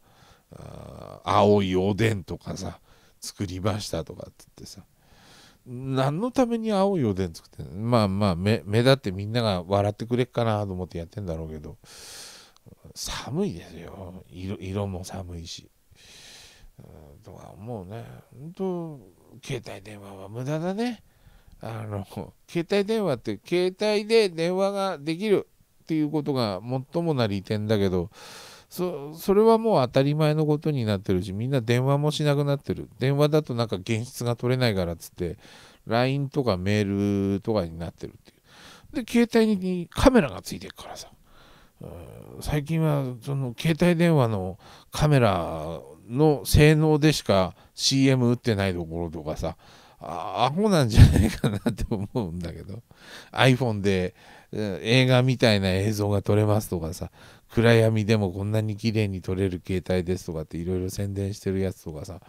あ青いおでんとかさ、作りましたとかって言ってさ。何のために青いおでん作ってまあまあ目目立ってみんなが笑ってくれっかなと思ってやってんだろうけど寒いですよ色色も寒いし、うん、とか思うね本当携帯電話は無駄だねあの携帯電話って携帯で電話ができるっていうことが最もな利点だけどそれはもう当たり前のことになってるしみんな電話もしなくなってる電話だとなんか現実が取れないからっつって LINE とかメールとかになってるっていうで携帯にカメラがついてるからさ最近はその携帯電話のカメラの性能でしか CM 打ってないところとかさアホなんじゃないかなって思うんだけど iPhone で映画みたいな映像が撮れますとかさ暗闇でもこんなに綺麗に撮れる携帯ですとかっていろいろ宣伝してるやつとかさ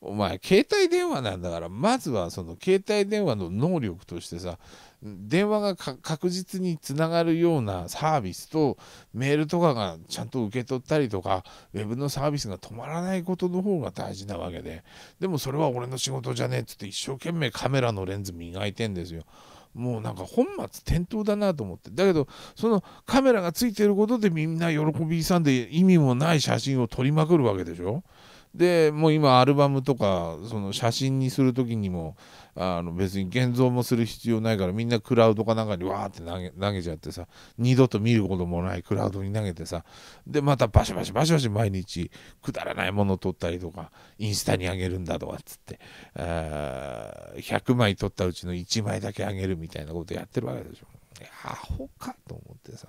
お前携帯電話なんだからまずはその携帯電話の能力としてさ電話が確実につながるようなサービスとメールとかがちゃんと受け取ったりとかウェブのサービスが止まらないことの方が大事なわけででもそれは俺の仕事じゃねえっつって一生懸命カメラのレンズ磨いてんですよ。もうなんか本末転倒だなと思ってだけどそのカメラがついてることでみんな喜びさんで意味もない写真を撮りまくるわけでしょ。でもう今アルバムとかその写真にする時にもあの別に現像もする必要ないからみんなクラウドかなんかにわーって投げ投げちゃってさ二度と見ることもないクラウドに投げてさでまたバシバシバシバシ毎日くだらないものを撮ったりとかインスタにあげるんだとかっつってあ100枚撮ったうちの1枚だけあげるみたいなことやってるわけでしょ。アホかと思ってさ。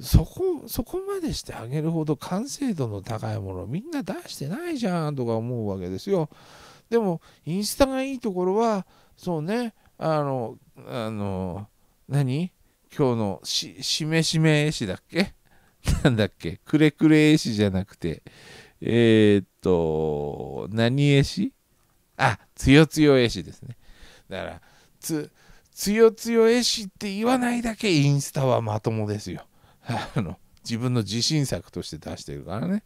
そこ、そこまでしてあげるほど完成度の高いものみんな出してないじゃんとか思うわけですよ。でも、インスタがいいところは、そうね、あの、あの、何今日のし、しめしめ絵師だっけ なんだっけくれくれ絵師じゃなくて、えー、っと、何絵師あ、つよつよ絵師ですね。だから、つ、つよつよ絵師って言わないだけインスタはまともですよ。あの自分の自信作として出してるからね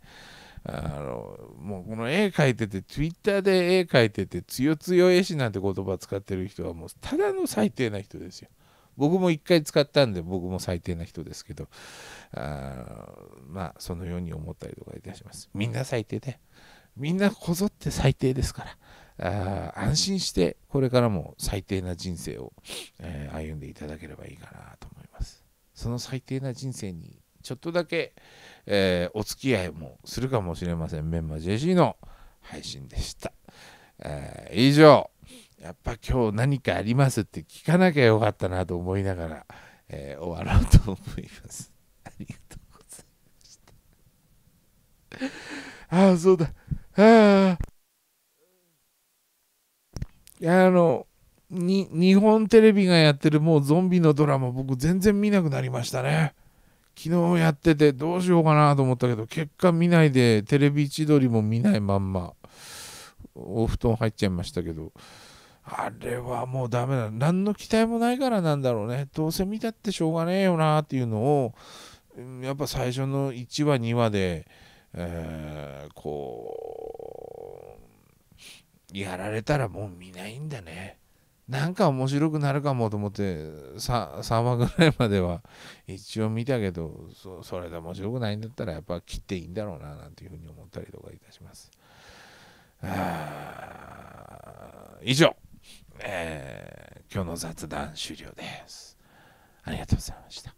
あのもうこの絵描いてて Twitter で絵描いててつよつよ絵師なんて言葉使ってる人はもうただの最低な人ですよ。僕も一回使ったんで僕も最低な人ですけどあまあそのように思ったりとかいたしますみんな最低でみんなこぞって最低ですからあ安心してこれからも最低な人生を、えー、歩んでいただければいいかなとその最低な人生にちょっとだけ、えー、お付き合いもするかもしれませんメンバー JC の配信でした、えー、以上やっぱ今日何かありますって聞かなきゃよかったなと思いながら、えー、終わろうと思います ありがとうございましたああそうだあああのに日本テレビがやってるもうゾンビのドラマ僕全然見なくなりましたね昨日やっててどうしようかなと思ったけど結果見ないでテレビ千鳥も見ないまんまお布団入っちゃいましたけどあれはもうダメだ何の期待もないからなんだろうねどうせ見たってしょうがねえよなっていうのをやっぱ最初の1話2話で、えー、こうやられたらもう見ないんだね。なんか面白くなるかもと思って 3, 話ぐらいまでは一応見たけどそれで面白くないんだったらやっぱ切っていいんだろうななんていうふうに思ったりとかいたします。以上、えー、今日の雑談終了です。ありがとうございました。